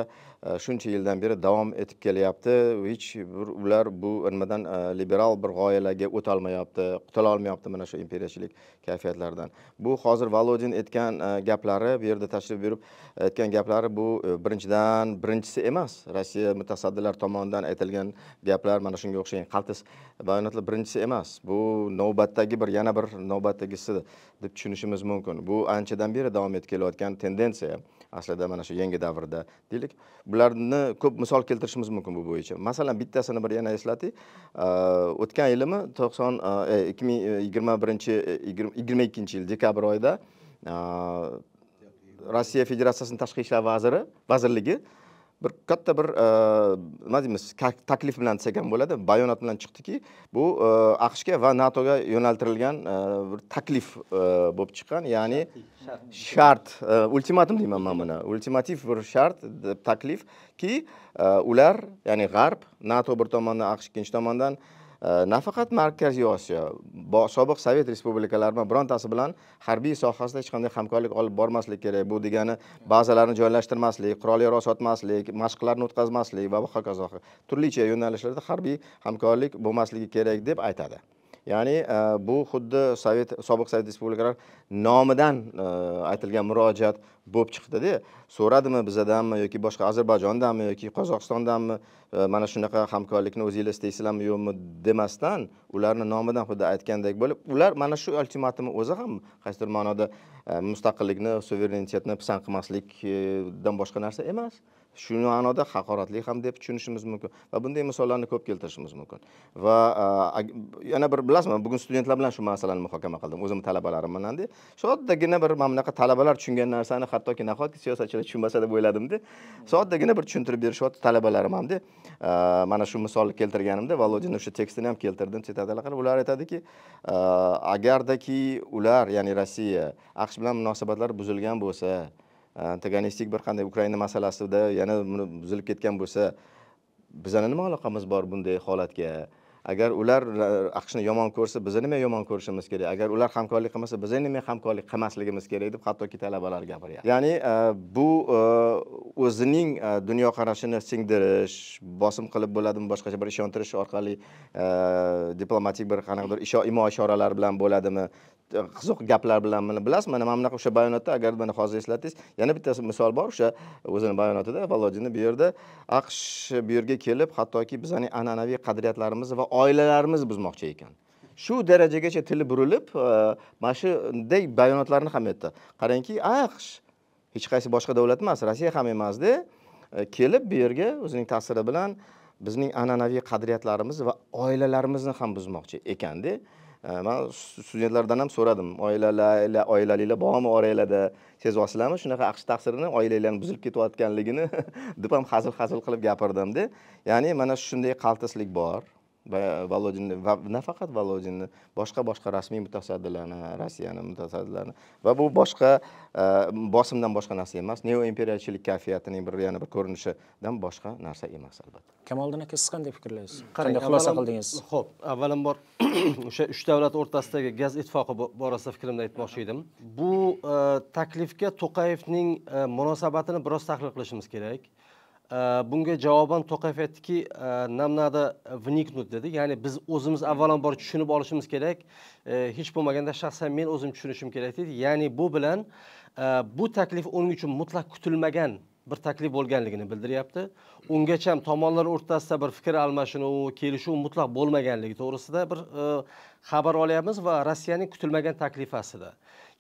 shuncha yildan beri davom etib kelyapti hech bir ular bu nimadan e, liberal bir g'oyalarga o'tolmayapti qutula olmayapti mana shu imperiyachilik kayfiyatlaridan bu hozir valodin aytgan e, gaplari bu yerda tashrif buyurib aytgan e, gaplari bu birinchidan birinchisi emas rossiya mutasaddilar tomonidan aytilgan gaplar mana shunga o'xshagan qaltis bayonotlar birinchisi emas bu navbatdagi bir yana bir navbatdagisi deb tushunishimiz mumkin bu anchadan beri davom etib kelayotgan tendensiya aslida mana shu yangi davrda deylik bularni ko'p misol keltirishimiz mumkin bu bo'yicha masalan bittasini bir yana eslating o'tgan yilimi to'qson e, ikki ming e, yigirma birinchi e, yigirma ikkinchi yil dekabr oyida rossiya federatsiyasini tashqi ishlar vaziri vazirligi bir katta bir e, nima deymiz taklif bilan desak ham bo'ladi bayonot bilan chiqdiki bu e, aqshga va natoga yo'naltirilgan e, bir taklif bo'lib chiqqan ya'ni shart ultimatum deyman man buni ultimativ bir shart taklifki ular ya'ni g'arb nato bir tomondan aqsh ikkinchi tomondan Э, nafaqat markaziy osiyo sobiq sovet respublikalarini birontasi bilan harbiy sohasida hech qanday hamkorlik olib bormaslik kerak bu degani bazalarni joylashtirmaslik qurol yarog' sotmaslik mashqlarni o'tkazmaslik va hokazo turlicha yo'nalishlarda harbiy hamkorlik bo'lmasligi kerak deb aytadi ya'ni e, bu xuddi sovet sobiq sovet respublikalar nomidan e, aytilgan murojaat bo'lib chiqdida so'radimi bizadanmi yoki boshqa ozarbayjondanmi yoki qozog'istondanmi e, mana shunaqa hamkorlikni o'zinglar istaysizlarmi yo'qmi demasdan ularni nomidan xuddi aytgandek bo'lib ular mana shu ultimatumni o'zi ham qaysidir ma'noda mustaqillikni suverenitetni pisand qilmaslikdan boshqa narsa emas shu ma'noda haqoratli ham deb tushunishimiz mumkin va bunday misollarni ko'p keltirishimiz mumkin va yana bir bilasizmi bugun studentlar bilan shu masalani muhokama qildim o'zimni talabalarim bilande soddagina bir mana bunaqa talabalar tushungan narsani hattoki nahotki siyosatchilar tushunmasa deb o'yladimda soddagina bir tushuntirib berishyapti talabalarim hamda mana shu misolni keltirganimda volodin o'sha tekstini ham keltirdim sitadalar qilib ular aytadiki agardaki ular ya'ni rossiya aqsh bilan munosabatlar buzilgan bo'lsa antagonistik bir qanday ukraina masalasida yana buni buzilib ketgan bo'lsa bizani nima aloqamiz bor bunday holatga agar ular aqshni yomon ko'rsa biz nima yomon ko'rishimiz kerak agar ular hamkorlik qilmasa biz nima hamkorlik qilmasligimiz kerak deb hattoki talabalar gapiryapti ya'ni bu o'zining dunyoqarashini singdirish bosim qilib bo'ladimi boshqacha bir ishontirish orqali diplomatik bir qanaqadir imo ishoralar bilan bo'ladimi qiziq gaplar bilan mana bilasiz mana mana bunaqa o'sha bayonotda agar mana hozir eslatingiz yana bitta misol bor o'sha o'zini bayonotida volodinni bu yerda aqsh bu yerga kelib hattoki bizaning an'anaviy qadriyatlarimizni va oilalarimizni buzmoqchi ekan shu darajagacha tili burilib e, mana shunday bayonotlarni ham aytdi qarangki aqsh hech qaysi boshqa davlat emas rossiya ham emasda e, kelib bu yerga o'zining ta'siri bilan bizning an'anaviy qadriyatlarimiz va oilalarimizni ham buzmoqchi ekanda man studentlardan ham so'radim oilalar oilalinglar bormi oranglarda sezyapsizlarmi shunaqa aqsh ta'sirini oilanglarni buzilib ketayotganligini deb ham hazil hazil qilib gapirdimda ya'ni mana shunday qaltislik bor valodinni va nafaqat volodinni boshqa boshqa rasmiy mutasaddilarni rossiyani mutasaddilarni va bu boshqa bosimdan boshqa narsa emas imperiyachilik kayfiyatining bir yana bir ko'rinishidan boshqa narsa emas albatta kamoliddin aka siz qanday fikrlaysiz qanday xulosa qildingiz ho'p avvalambor o'sha uch davlat o'rtasidagi gaz ittifoqi borasida fikrimni aytmoqchi edim bu taklifga to'qayevning munosabatini biroz tahlil qilishimiz kerak bunga javoban to'qayev aytdiki e, nam надо vniknut dedi ya'ni biz o'zimiz avvalambor tushunib olishimiz kerak e, hech bo'lmaganda shaxsan men o'zim tushunishim kerak deydi ya'ni bu bilan e, bu taklif uning uchun mutlaq kutilmagan bir taklif bo'lganligini bildiryapti ungacha tomonlar o'rtasida bir fikr almashinuv kelishuv mutlaq bo'lmaganligi to'g'risida bir xabar olyapmiz va rossiyaning kutilmagan taklifi aslida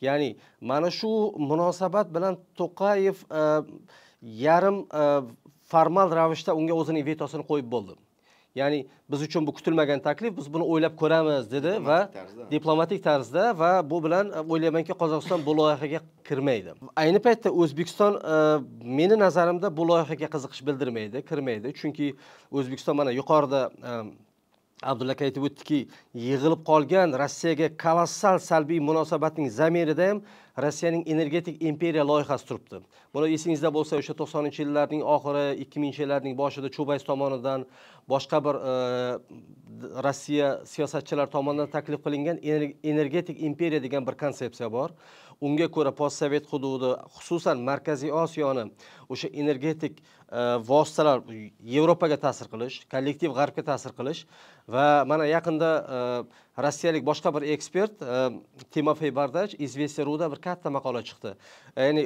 ya'ni mana shu munosabat bilan to'qayev yarim formal ravishda unga o'zining vetosini qo'yib bo'ldi ya'ni biz uchun bu kutilmagan taklif biz buni o'ylab ko'ramiz dedi va diplomatik tarzda va bu bilan e, o'ylaymanki qozog'iston bu loyihaga kirmaydi ayni paytda o'zbekiston e, meni nazarimda bu loyihaga qiziqish bildirmaydi kirmaydi chunki o'zbekiston mana yuqorida e, abdullaka aytib o'tdiki yig'ilib qolgan rossiyaga kolossal salbiy munosabatning zamirida ham rossiyaning energetik imperiya loyihasi turibdi buni esingizda bo'lsa o'sha to'qsoninchi yillarning oxiri ikki yillarning boshida cho'bays tomonidan boshqa bir e, rossiya siyosatchilari tomonidan taklif qilingan energetik imperiya degan bir konsepsiya bor unga ko'ra postsovet hududi xususan markaziy osiyoni o'sha energetik E, vositalar yevropaga ta'sir qilish kollektiv g'arbga ta'sir qilish va mana yaqinda e, rossiyalik boshqa bir ekspert e, timofey bardach известия ruda bir katta maqola chiqdi ya'ni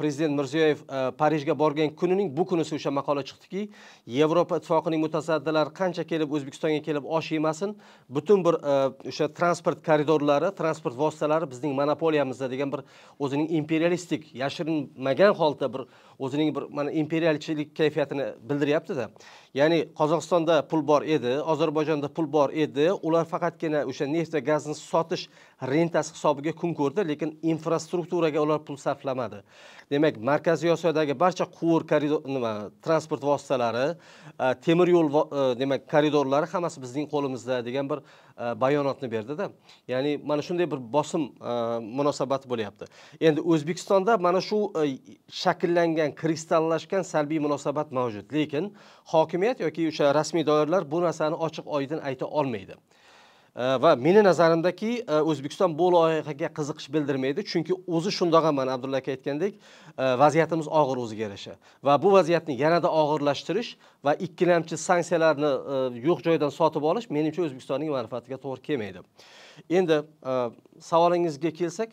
prezident mirziyoyev parijga borgan kunining bu kunisi o'sha maqola chiqdiki yevropa ittifoqining mutasaddilari qancha kelib o'zbekistonga kelib osh yemasin butun bir o'sha transport koridorlari transport vositalari bizning monopoliyamizda degan bir o'zining imperialistik yashirinmagan holda bir o'zining bir mana imperialchi qarshilik kayfiyatini bildiryaptida ya'ni qozog'istonda pul bor edi ozarbayjonda pul bor edi ular faqatgina o'sha neft va gazni sotish rentasi hisobiga kun ko'rdi lekin infrastrukturaga ular pul sarflamadi demak markaziy osiyodagi barcha quvur koridor nima transport vositalari temir yo'l demak koridorlari hammasi bizning qo'limizda degan bir bayonotni berdida ya'ni mana shunday bir bosim munosabati bo'lyapti endi o'zbekistonda mana shu shakllangan kristallashgan salbiy munosabat mavjud lekin hokimiyat yoki o'sha rasmiy doiralar bu narsani ochiq oydin ayta olmaydi Э, va meni nazarimdaki e, o'zbekiston bu loyihaga qiziqish bildirmaydi chunki o'zi shundoq mana abdulla aka aytgandek e, vaziyatimiz og'ir o'ziga yarasha va bu vaziyatni yanada og'irlashtirish va ikkilamchi sanksiyalarni e, yo'q joydan sotib olish menimcha o'zbekistonning manfaatiga to'g'ri kelmaydi endi savolingizga kelsak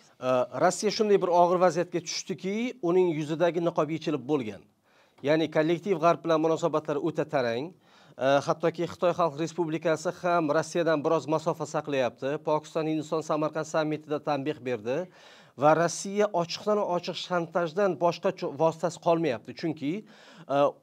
rossiya shunday bir og'ir vaziyatga tushdiki uning yuzidagi niqob yechilib bo'lgan ya'ni kollektiv g'arb bilan munosabatlari o'ta tarang Э, hattoki xitoy xalq respublikasi ham rossiyadan biroz masofa saqlayapti pokiston hindiston samarqand sammitida tanbeh berdi va rossiya ochiqdan ochiq shantajdan boshqa vositasi qolmayapti chunki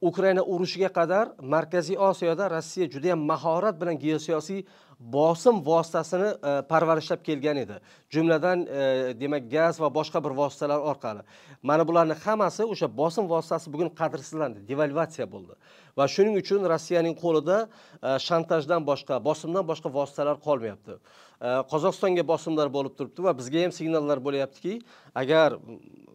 ukraina urushiga qadar markaziy osiyoda rossiya juda yam mahorat bilan geosiyosiy bosim vositasini e, parvarishlab kelgan edi jumladan e, demak gaz va boshqa bir vositalar orqali mana bularni hammasi o'sha bosim vositasi bugun qadrsizlandi devalvatsiya bo'ldi va shuning uchun rossiyaning qo'lida e, shantajdan boshqa bosimdan boshqa vositalar qolmayapti qozog'istonga bosimlar bo'lib turibdi va bizga ham signallar bo'lyaptiki agar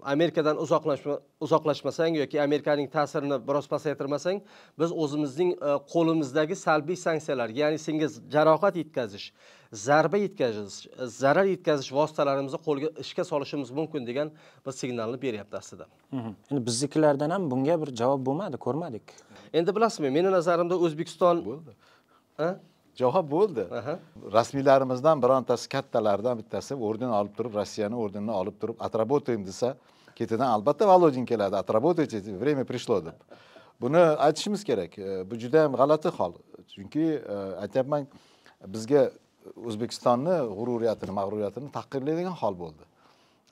amerikadan uzoqlashma uzoqlashmasang yoki amerikaning ta'sirini biroz pasaytirmasang biz o'zimizning e, qo'limizdagi salbiy sanksiyalar ya'ni senga jarohat yetkazish zarba yetkazish zarar yetkazish vositalarimizni qo'lga ishga solishimiz mumkin degan bir signalni beryapti aslida endi biznikilardan ham bunga bir javob bo'lmadi ko'rmadik endi bilasizmi meni nazarimda o'zbekiston bo'ldi javob bo'ldi rasmiylarimizdan birontasi kattalardan bittasi orden olib turib rossiyani ordenini olib turib отработаем desa ketidan albatta valodin keladi отработайте время пришло deb buni aytishimiz kerak e, bu juda yam g'alati hol chunki e, aytyapman bizga o'zbekistonni g'ururiyatini mag'ruriyatini tahqirlaydigan hol bo'ldi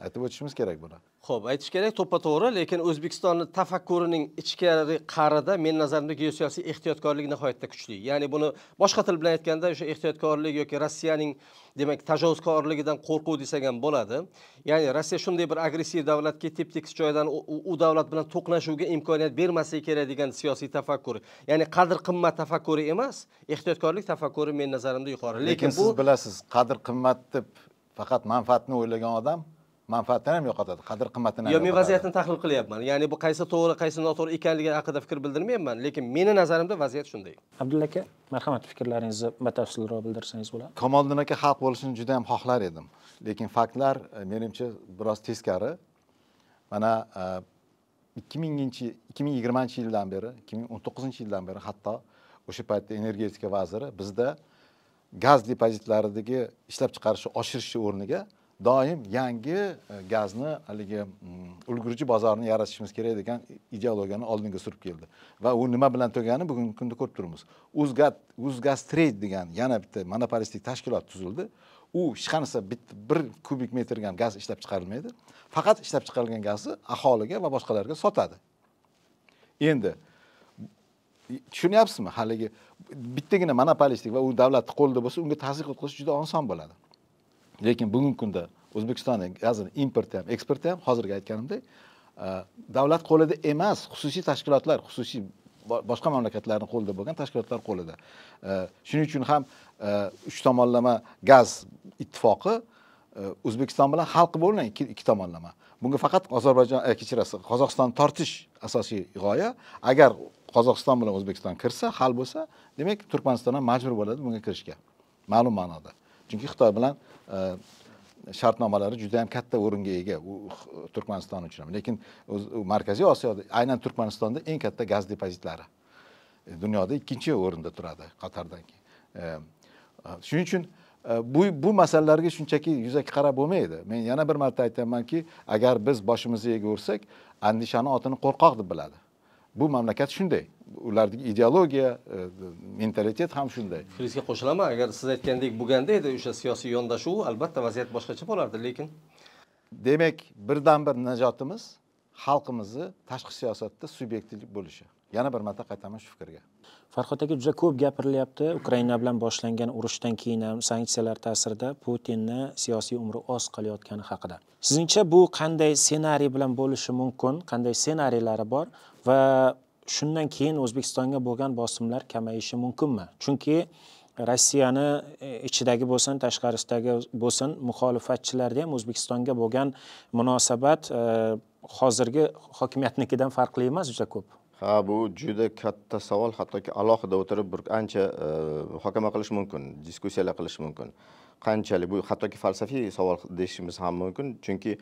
aytib o'tishimiz kerak buni Xo'p, aytish kerak, to'ppa to'g'ri, lekin O'zbekistonning tafakkurining ichkari qarida men nazarimda geosiyosiy ehtiyotkorlik nihoyatda kuchli. Ya'ni buni boshqa til bilan aytganda o'sha ehtiyotkorlik yoki Rossiyaning demak tajovuzkorligidan qo'rquv desak ham bo'ladi. Ya'ni Rossiya shunday bir agressiv davlatga tep-tekis joydan u davlat bilan to'qnashuvga imkoniyat bermasligi kerak degan siyosiy tafakkur. Ya'ni qadr-qimmat tafakkuri emas, ehtiyotkorlik tafakkuri men nazarimda yuqori. Lekin, siz bilasiz, qadr-qimmat deb faqat manfaatni o'ylagan odam manfaatini ham yo'qotadi qadr qimmatini yo'q men vaziyatni tahlil qilyapman ya'ni bu qaysi to'g'ri qaysi noto'g'ri ekanligi haqida fikr bildirmayapman lekin meni nazarimda vaziyat shunday abdulla aka marhamat fikrlaringizni batafsilroq bildirsangiz bo'ladi komoldin aka xalq bo'lishini juda yam xohlar edim lekin faktlar e, menimcha biroz teskari mana e, ikki minginchi ikki ming yigirmanchi yildan beri ikki ming o'n to'qqizinchi yildan beri hatto o'sha paytda energetika vaziri bizda gaz depozitlaridagi ishlab chiqarishni oshirishni o'rniga doim yangi e, gazni haligi mm, ulgurji bozorni yaratishimiz kerak degan ideologiyani oldinga surib keldi va u nima bilan tugagani bugungi kunda ko'rib turibmiz uzgaz trade degan yana bitta monopolistik tashkilot tuzildi u hech qanaqa bir kubik metrga ham gaz ishlab chiqarilmaydi faqat ishlab chiqarilgan gazni aholiga va boshqalarga sotadi endi tushunyapsizmi haligi bittagina monopolistik va u davlatni qo'lida bo'lsa unga tazyiq qilish juda oson bo'ladi lekin bugungi kunda o'zbekistonni gazini importi ham eksporti ham hozirgi aytganimdek e, davlat qo'lida emas xususiy tashkilotlar xususiy boshqa mamlakatlarni qo'lida bo'lgan tashkilotlar qo'lida e, shuning uchun ham e, uch tomonlama gaz ittifoqi o'zbekiston bilan xalqi bo'lmagan ikki tomonlama bunga faqat ozarbayjon kechirasiz qozog'istonni tortish asosiy g'oya agar qozog'iston bilan o'zbekiston kirsa hal bo'lsa demak turkmaniston ham majbur bo'ladi bunga kirishga ma'lum ma'noda chunki xitoy bilan shartnomalari juda ham katta o'ringa ega u uh, turkmaniston uchun ham lekin markaziy osiyoda aynan turkmanistonda eng katta gaz depozitlari e, dunyoda ikkinchi o'rinda turadi qatardan keyin e, shuning uchun e, bu bu masalalarga shunchaki yuzaki qarab bo'lmaydi men yana bir marta aytamanki agar biz boshimizni egib andishani otini qo'rqoq deb biladi bu mamlakat shunday ularni ideologiya e, mentalitet ham shunday fikringizga qo'shilaman agar siz aytgandek bo'lganda edi o'sha siyosiy yondashuv albatta vaziyat boshqacha bo'lardi lekin demak birdan bir najotimiz xalqimizni tashqi siyosatda subyektivlik bo'lishi yana bir marta qaytaman shu fikrga farhod aka juda ko'p gapirilyapti ukraina bilan boshlangan urushdan keyin ham sanksiyalar ta'sirida putinni siyosiy umri oz qolayotgani haqida sizningcha bu qanday ssenariy bilan bo'lishi mumkin qanday ssenariylari bor va shundan keyin o'zbekistonga bo'lgan bosimlar kamayishi mumkinmi chunki rossiyani e, ichidagi bo'lsin tashqarisidagi bo'lsin muxolifatchilarda ham o'zbekistonga bo'lgan munosabat e, hozirgi hokimiyatnikidan farqli emas juda ko'p ha bu juda katta savol hattoki alohida o'tirib bir ancha e, muhokama qilish mumkin diskussiyalar qilish mumkin qanchalik bu hattoki falsafiy savol deyishimiz ham mumkin chunki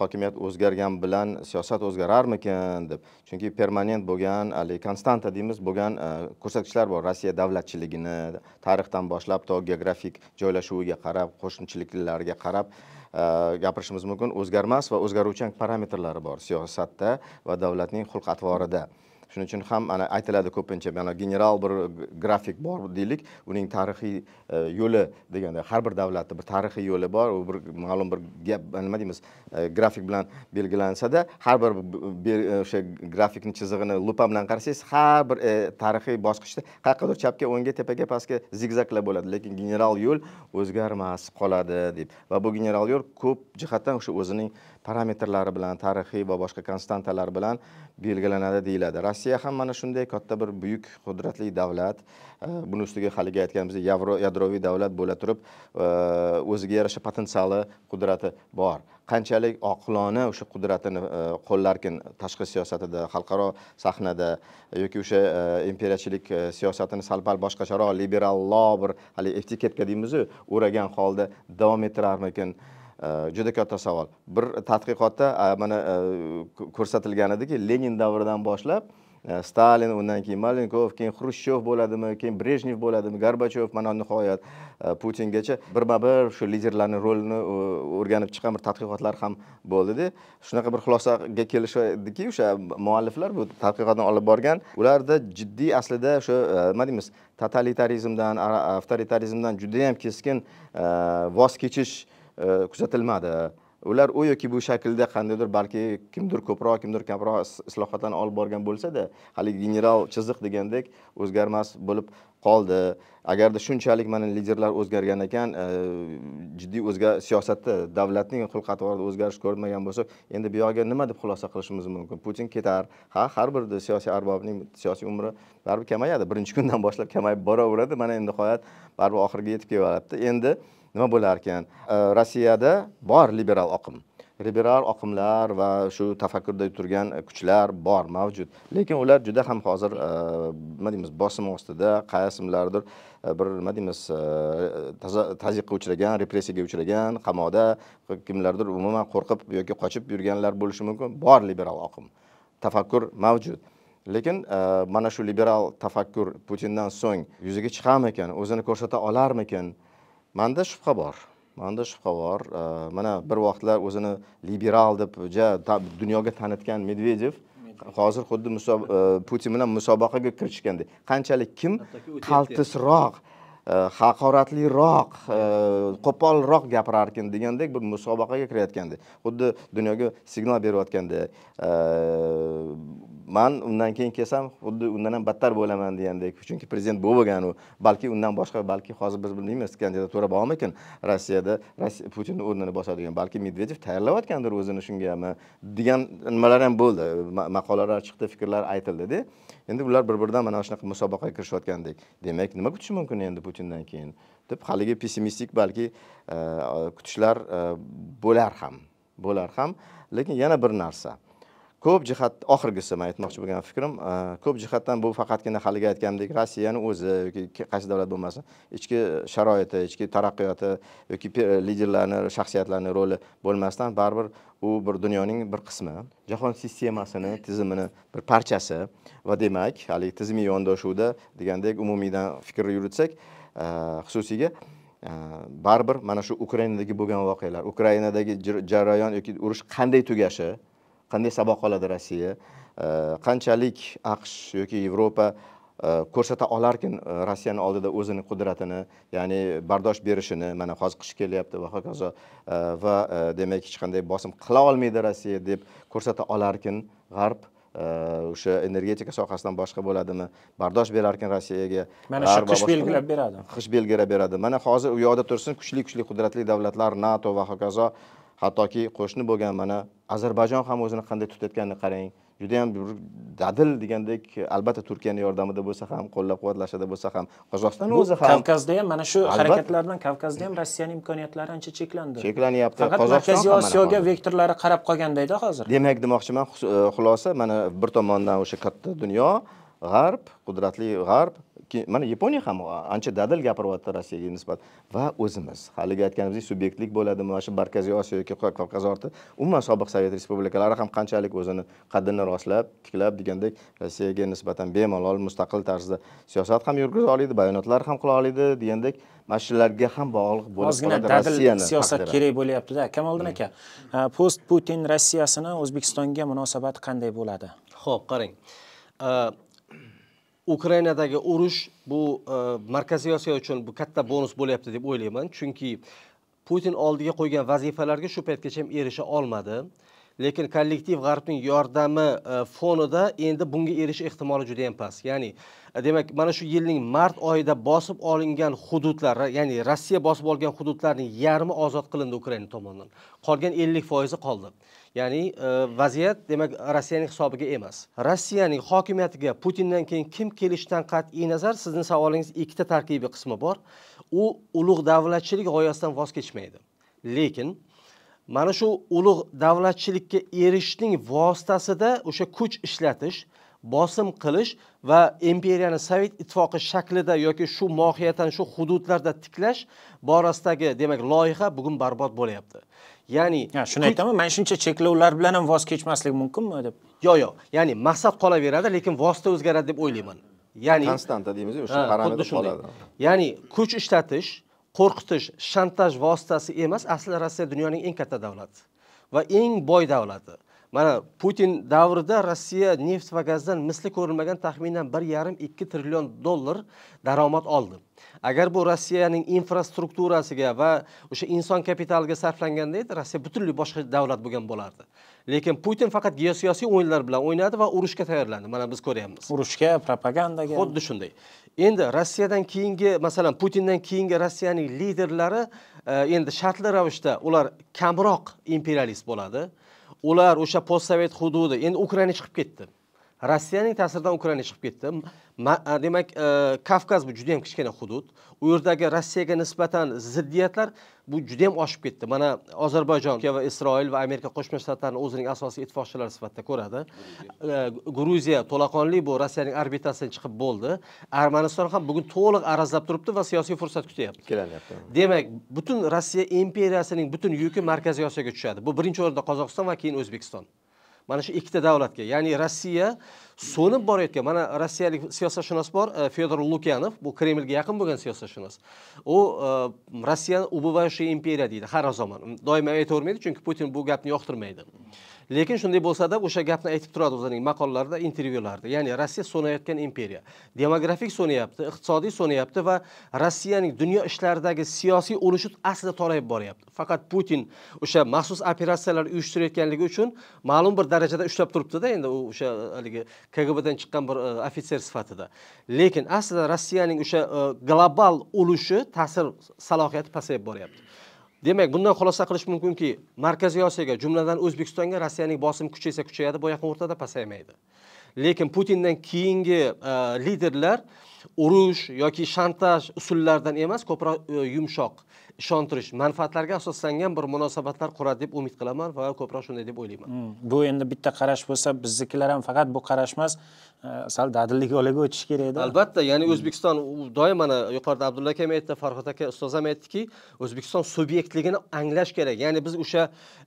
hokimiyat o'zgargan bilan siyosat o'zgararmikan deb chunki permanent bo'lgan haligi konstanta deymiz bo'lgan e, ko'rsatkichlar bor rossiya davlatchiligini tarixdan boshlab to geografik joylashuviga qarab qo'shnichiliklarga qarab e, gapirishimiz mumkin o'zgarmas va o'zgaruvchan parametrlari bor siyosatda va davlatning xulq atvorida shuning uchun ham ana aytiladi ko'pincha mana general bir grafik bor deylik uning tarixiy e, yo'li deganda har bir davlatni bir tarixiy yo'li bor u bir ma'lum bir gap nima deymiz e, grafik bilan belgilansada har bir e, o'sha grafikni chizig'ini lupa bilan qarasangiz har bir tarixiy bosqichda qayerqadir chapga o'ngga tepaga pastga zigzaglar bo'ladi lekin general yo'l o'zgarmas qoladi deb va bu general yo'l ko'p jihatdan o'sha o'zining parametrlari bilan tarixiy va boshqa konstantalar bilan belgilanadi deyiladi rossiya ham mana shunday katta bir buyuk qudratli davlat buni ustiga haligi aytganimizdek yadroviy davlat bo'la turib o'ziga yarasha potensiali qudrati bor qanchalik oqilona o'sha qudratini e, qo'llarkin tashqi siyosatida xalqaro sahnada yoki o'sha e, imperiyachilik e, siyosatini pal boshqacharoq liberalroq bir haligi etiketka deymizu o'ragan holda davom ettirarmikin Э, juda katta savol bir tadqiqotda mana e, ko'rsatilgan ediki lenin davridan boshlab e, stalin undan keyin malenkov keyin xrushchev bo'ladimi keyin brejnev bo'ladimi gorbachev mana nihoyat e, putingacha birma bir shu liderlarni rolini o'rganib chiqqan bir tadqiqotlar ham bo'ldida shunaqa bir xulosaga kelishadiki o'sha mualliflar bu tadqiqotni olib borgan ularda jiddiy aslida o'sha nima deymiz totalitarizmdan avtoritarizmdan judayam keskin voz kechish Э, kuzatilmadi ular u yoki bu shaklda qandaydir balki kimdir ko'proq kimdir kamroq islohotlarni olib borgan bo'lsada haligi general chiziq degandek o'zgarmas bo'lib qoldi agarda shunchalik mana liderlar o'zgargan ekan e, jiddiy o'zgar siyosatda davlatning xulq atvorida o'zgarish ko'rmagan bo'lsa endi bu yog'iga nima deb xulosa qilishimiz mumkin putin ketar ha har bir siyosiy arbobning siyosiy umri baribir kamayadi birinchi kundan boshlab kamayib boraveradi mana nihoyat baribir oxiriga yetib kelyapti endi nima bo'lar ekan rossiyada bor liberal oqim liberal oqimlar va shu tafakkurda turgan kuchlar bor mavjud lekin ular juda ham hozir e, nima deymiz bosim ostida qaysimlardir e, bir nima deymiz e, tazyiqqa uchragan repressiyaga uchragan qamoqda kimlardir umuman qo'rqib yoki qochib yurganlar bo'lishi mumkin bor liberal oqim tafakkur mavjud lekin mana shu liberal tafakkur putindan so'ng yuzaga chiqarmikan o'zini ko'rsata olarmikan manda shubha bor manda shubha bor mana bir vaqtlar o'zini liberal deb juda dunyoga tanitgan medvedev hozir xuddi e, putin bilan musobaqaga kirishgandek qanchalik kim qaltisroq e, haqoratliroq e, qo'polroq gapirarkin degandek bir musobaqaga kirayotgandek xuddi dunyoga signal berayotgandek man undan keyin kelsam xuddi undan ham battar bo'laman degandek chunki prezident bo'lib bo'lgan u balki undan boshqa balki hozir biz bilmaymiz kandidatura bormikan rossiyada putinni o'rnini bosadigan balki medvedev tayyorlayotgandir o'zini shungami degan nimalar ham bo'ldi maqolalar chiqdi fikrlar aytildida endi ular bir biridan mana shunaqa musobaqaga kirishayotgandek demak nima kutish mumkin endi putindan keyin deb haligi pessimistik balki e, kutishlar e, bo'lar ham bo'lar ham lekin yana bir narsa ko'p jihat oxirgisi man aytmoqchi bo'lgan fikrim e, ko'p jihatdan bu faqatgina haligi aytganimdek rossiyani o'zi yoki qaysi davlat bo'lmasin ichki sharoiti ichki taraqqiyoti yoki liderlarni shaxsiyatlarni roli bo'lmasdan baribir u bir dunyoning bir qismi jahon sistemasini tizimini bir parchasi va demak haligi tizimiy yondashuvda degandek umumiydan fikr yuritsak e, xususiyga e, baribir mana shu ukrainadagi bo'lgan voqealar ukrainadagi jarayon yoki urush qanday tugashi qanday saboq oladi rossiya qanchalik aqsh yoki yevropa e, ko'rsata olarkan e, rossiyani oldida o'zini qudratini ya'ni bardosh berishini mana hozir qish kelyapti va hokazo e, va demak hech qanday bosim qila olmaydi rossiya deb ko'rsata olarkan g'arb o'sha energetika sohasidan boshqa bo'ladimi bardosh berarkan rossiyaga mana shu qish belgilab beradi qish belgilab beradi mana hozir u yoqda tursin kuchli kuchli qudratli davlatlar nato va hokazo hattoki qo'shni bo'lgan mana ozarbayjon ham o'zini qanday tutayotganini qarang judayam bir dadil degandek albatta turkiyani yordamida bo'lsa ham qo'llab quvvatlashada bo'lsa ham qozog'iston o'zi ham kavkazda ham mana shu harakatlar bilan kavkazda ham rossiyaning imkoniyatlari ancha cheklandi cheklanyapti faqat markaziy osiyoga vektorlari qarab qolgandayda hozir demak demoqchiman e, xulosa mana bir tomondan o'sha katta dunyo g'arb qudratli g'arb mana yaponiya ham ancha dadil gapiryapti rossiyaga nisbatan va o'zimiz haligi aytganimizdek subyektlik bo'ladimi mana shu markaziy osiyo yoki kavkaz orti umuman sobiq sovet respublikalari ham qanchalik o'zini qaddini rostlab tiklab degandek rossiyaga nisbatan bemalol mustaqil tarzda siyosat ham yurgiza oladi bayonotlar ham qila oladi degandek mana shularga ham bog'liq bo'lib ozgina dadil siyosat kerak bo'lyaptida kamoliddin hmm. aka post putin rossiyasini o'zbekistonga munosabati qanday bo'ladi ho'p qarang ukrainadagi urush bu e, markaziy osiyo uchun bu katta bonus bo'lyapti deb o'ylayman chunki putin oldiga qo'ygan vazifalarga shu paytgacha ham erisha olmadi lekin kollektiv g'arbning yordami e, fonida endi bunga erishish ehtimoli juda yam past ya'ni e, demak mana shu yilning mart oyida bosib olingan hududlar ya'ni rossiya bosib olgan hududlarning yarmi ozod qilindi ukraina tomonidan qolgan ellik foizi qoldi ya'ni e, vaziyat demak rossiyaning hisobiga emas rossiyaning hokimiyatiga putindan keyin kim kelishidan qat'iy nazar sizni savolingiz ikkita tarkibiy qismi bor u ulug' davlatchilik g'oyasidan voz kechmaydi lekin mana shu ulug' davlatchilikka erishishning vositasida o'sha kuch ishlatish bosim qilish va imperiyani sovet ittifoqi shaklida yoki shu mohiyatan shu hududlarda tiklash borasidagi demak loyiha bugun barbod bo'lyapti ya'ni shuni aytaman mana shuncha cheklovlar bilan ham voz kechmaslik mumkinmi deb yo'q yo'q ya'ni maqsad qolaveradi lekin vosita o'zgaradi deb o'ylayman ya'ni konstanta deymiz o'sha parametr qoladi ya'ni kuch ishlatish qo'rqitish shantaj vositasi emas aslida rossiya dunyoning eng katta davlati va eng boy davlati mana putin davrida rossiya neft va gazdan misli ko'rilmagan taxminan bir yarim ikki trillion dollar daromad oldi agar bu rossiyaning infrastrukturasiga va o'sha inson kapitaliga sarflanganda edi rossiya butunlay boshqa davlat bo'lgan bo'lardi lekin putin faqat geosiyosiy o'yinlar bilan o'ynadi va urushga tayyorlandi mana biz ko'ryapmiz urushga propagandaga xuddi shunday endi rossiyadan keyingi masalan putindan keyingi rossiyaning liderlari e, endi shartli ravishda ular kamroq imperialist bo'ladi ular o'sha postsovet hududi endi ukraina chiqib ketdi rossiyaning ta'siridan ukraina chiqib ketdi e, demak e, kavkaz bu juda yam kichkina hudud u yerdagi rossiyaga nisbatan ziddiyatlar bu juda yam oshib ketdi mana ozarbayjon va isroil va amerika qo'shma shtatlarini o'zining asosiy ittifoqchilari sifatida ko'radi e, gruziya to'laqonli bu rossiyaning orbitasidan chiqib bo'ldi armaniston ham bugun to'liq arazlab turibdi va siyosiy fursat kutyapti demak butun rossiya imperiyasining butun yuki markaziy osiyoga tushadi bu birinchi o'rinda qozog'iston va keyin o'zbekiston mana shu ikkita davlatga ya'ni rossiya so'nib borayotgan mana rossiyalik siyosatshunos bor e, fedor lukyanov bu kremlga yaqin bo'lgan siyosatshunos u e, rossiyani убывающая imperiya deydi har zamon doim aytavermaydi chunki putin bu gapni yoqtirmaydi lekin shunday bo'lsada o'sha gapni aytib turadi o'zining maqolalarida intervyularida ya'ni rossiya so'nayotgan imperiya demografik so'nayapti iqtisodiy so'nayapti va rossiyaning dunyo ishlaridagi siyosiy ulushi aslida torayib boryapti faqat putin o'sha maxsus operatsiyalar uyushtirayotganligi uchun ma'lum bir darajada ushlab turibdida endi u o'sha haligi kgbdan chiqqan bir e, ofitser sifatida lekin aslida rossiyaning o'sha e, global ulushi ta'sir salohiyati pasayib boryapti demak bundan xulosa qilish mumkinki markaziy osiyoga jumladan o'zbekistonga rossiyaning bosim kuchaysa kuchayadi yaqin o'rtada pasaymaydi lekin putindan keyingi e, liderlar urush yoki shantaj usullaridan emas ko'proq yumshoq ishontirish manfaatlarga asoslangan bir munosabatlar quradi deb umid qilaman va ko'proq shunday deb o'ylayman hmm. bu endi bitta qarash bo'lsa biznikilar ham faqat bu qarash emas e, sal dadillik yo'liga o'tish kerakda albatta ya'ni hmm. o'zbekiston doim mana yuqorida abdulla aka ham aytdi farhod aka ustoz ham aytdiki o'zbekiston subyektligini anglash kerak ya'ni biz o'sha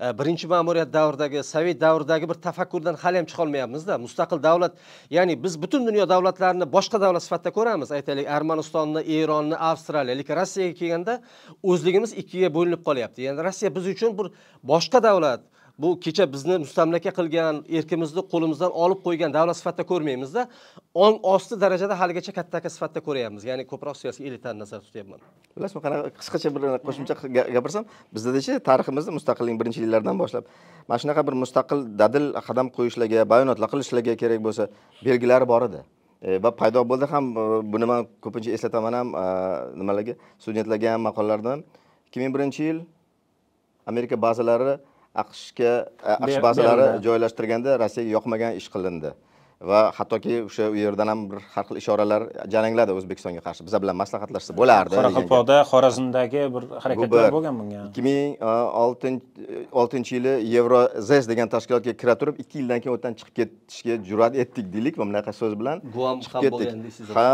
e, birinchi ma'muriyat davridagi sovet davridagi bir tafakkurdan hali ham chiqolmayapmizda mustaqil davlat ya'ni biz butun dunyo davlatlarini boshqa davlat sifatida ko'ramiz aytaylik armanistonni eronni avstraliya lekin rossiyaga kelganda o'zligimiz ikkiga bo'linib qolyapti ya'ni rossiya biz uchun bir boshqa davlat bu kecha bizni mustamlaka qilgan erkimizni qo'limizdan olib qo'ygan davlat sifatida ko'rmaymizda ong osti darajada haligacha katta aka sifatida ko'ryapmiz ya'ni ko'proq siyosiy elitani nazarda tutyapman bilasizmi qanaqa qisqacha bir qo'shimcha gapirsam bizdadachi tariximizda mustaqillik birinchi yillaridan boshlab mana shunaqa bir mustaqil dadil qadam qo'yishlarga bayonotlar qilishlarga kerak bo'lsa belgilari bor edi E, va paydo bo'ldi ham e, buni man ko'pincha eslataman ham e, nimalarga studentlarga ham maqolalardan ikki ming birinchi yil amerika bazalari aqshga aqsh bazalari joylashtirganda rossiyaga yoqmagan ish qilindi va hattoki o'sha u yerdan ham bir har xil ishoralar jaranglardi o'zbekistonga qarshi biz bilan maslahatlashsa bo'lardi qoraqalpoqda xorazmdagi bir harakatlar bo'lgan bunga ikki ming oltinchi yili yevro zes degan tashkilotga kira turib ikki yildan keyin u yerdan chiqib ketishga jur'at etdik deylik va bunaqa so'z bilan chiqib ketdik ha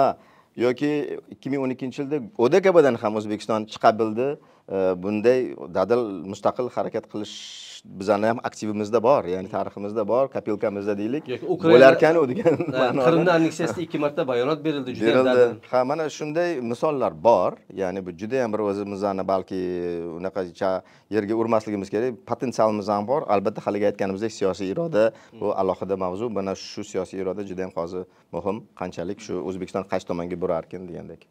yoki ikki ming o'n ikkinchi yilda odkbdan ham o'zbekiston chiqa bildi bunday dadil mustaqil harakat qilish bizani ham aktivimizda bor ya'ni tariximizda bor kopilkamizda deylik bo'larkanu degan qrimni anneksiyasida ikki marta bayonot berildi juda berildi ha mana shunday misollar bor ya'ni bu juda yam bir o'zimizni balki unaqacha yerga urmasligimiz kerak potensialimiz ham bor albatta haligi aytganimizdek siyosiy iroda hmm. bu alohida mavzu mana shu siyosiy iroda juda yam hozir muhim qanchalik shu o'zbekiston qaysi tomonga burarkan degandek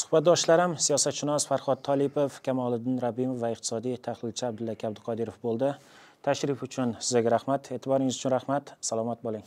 suhbatdoshlarim siyosatshunos farhod tolipov kamoliddin rabimov va iqtisodiy tahlilchi abdulla abduqodirov bo'ldi tashrif uchun sizlarga rahmat e'tiboringiz uchun rahmat salomat bo'ling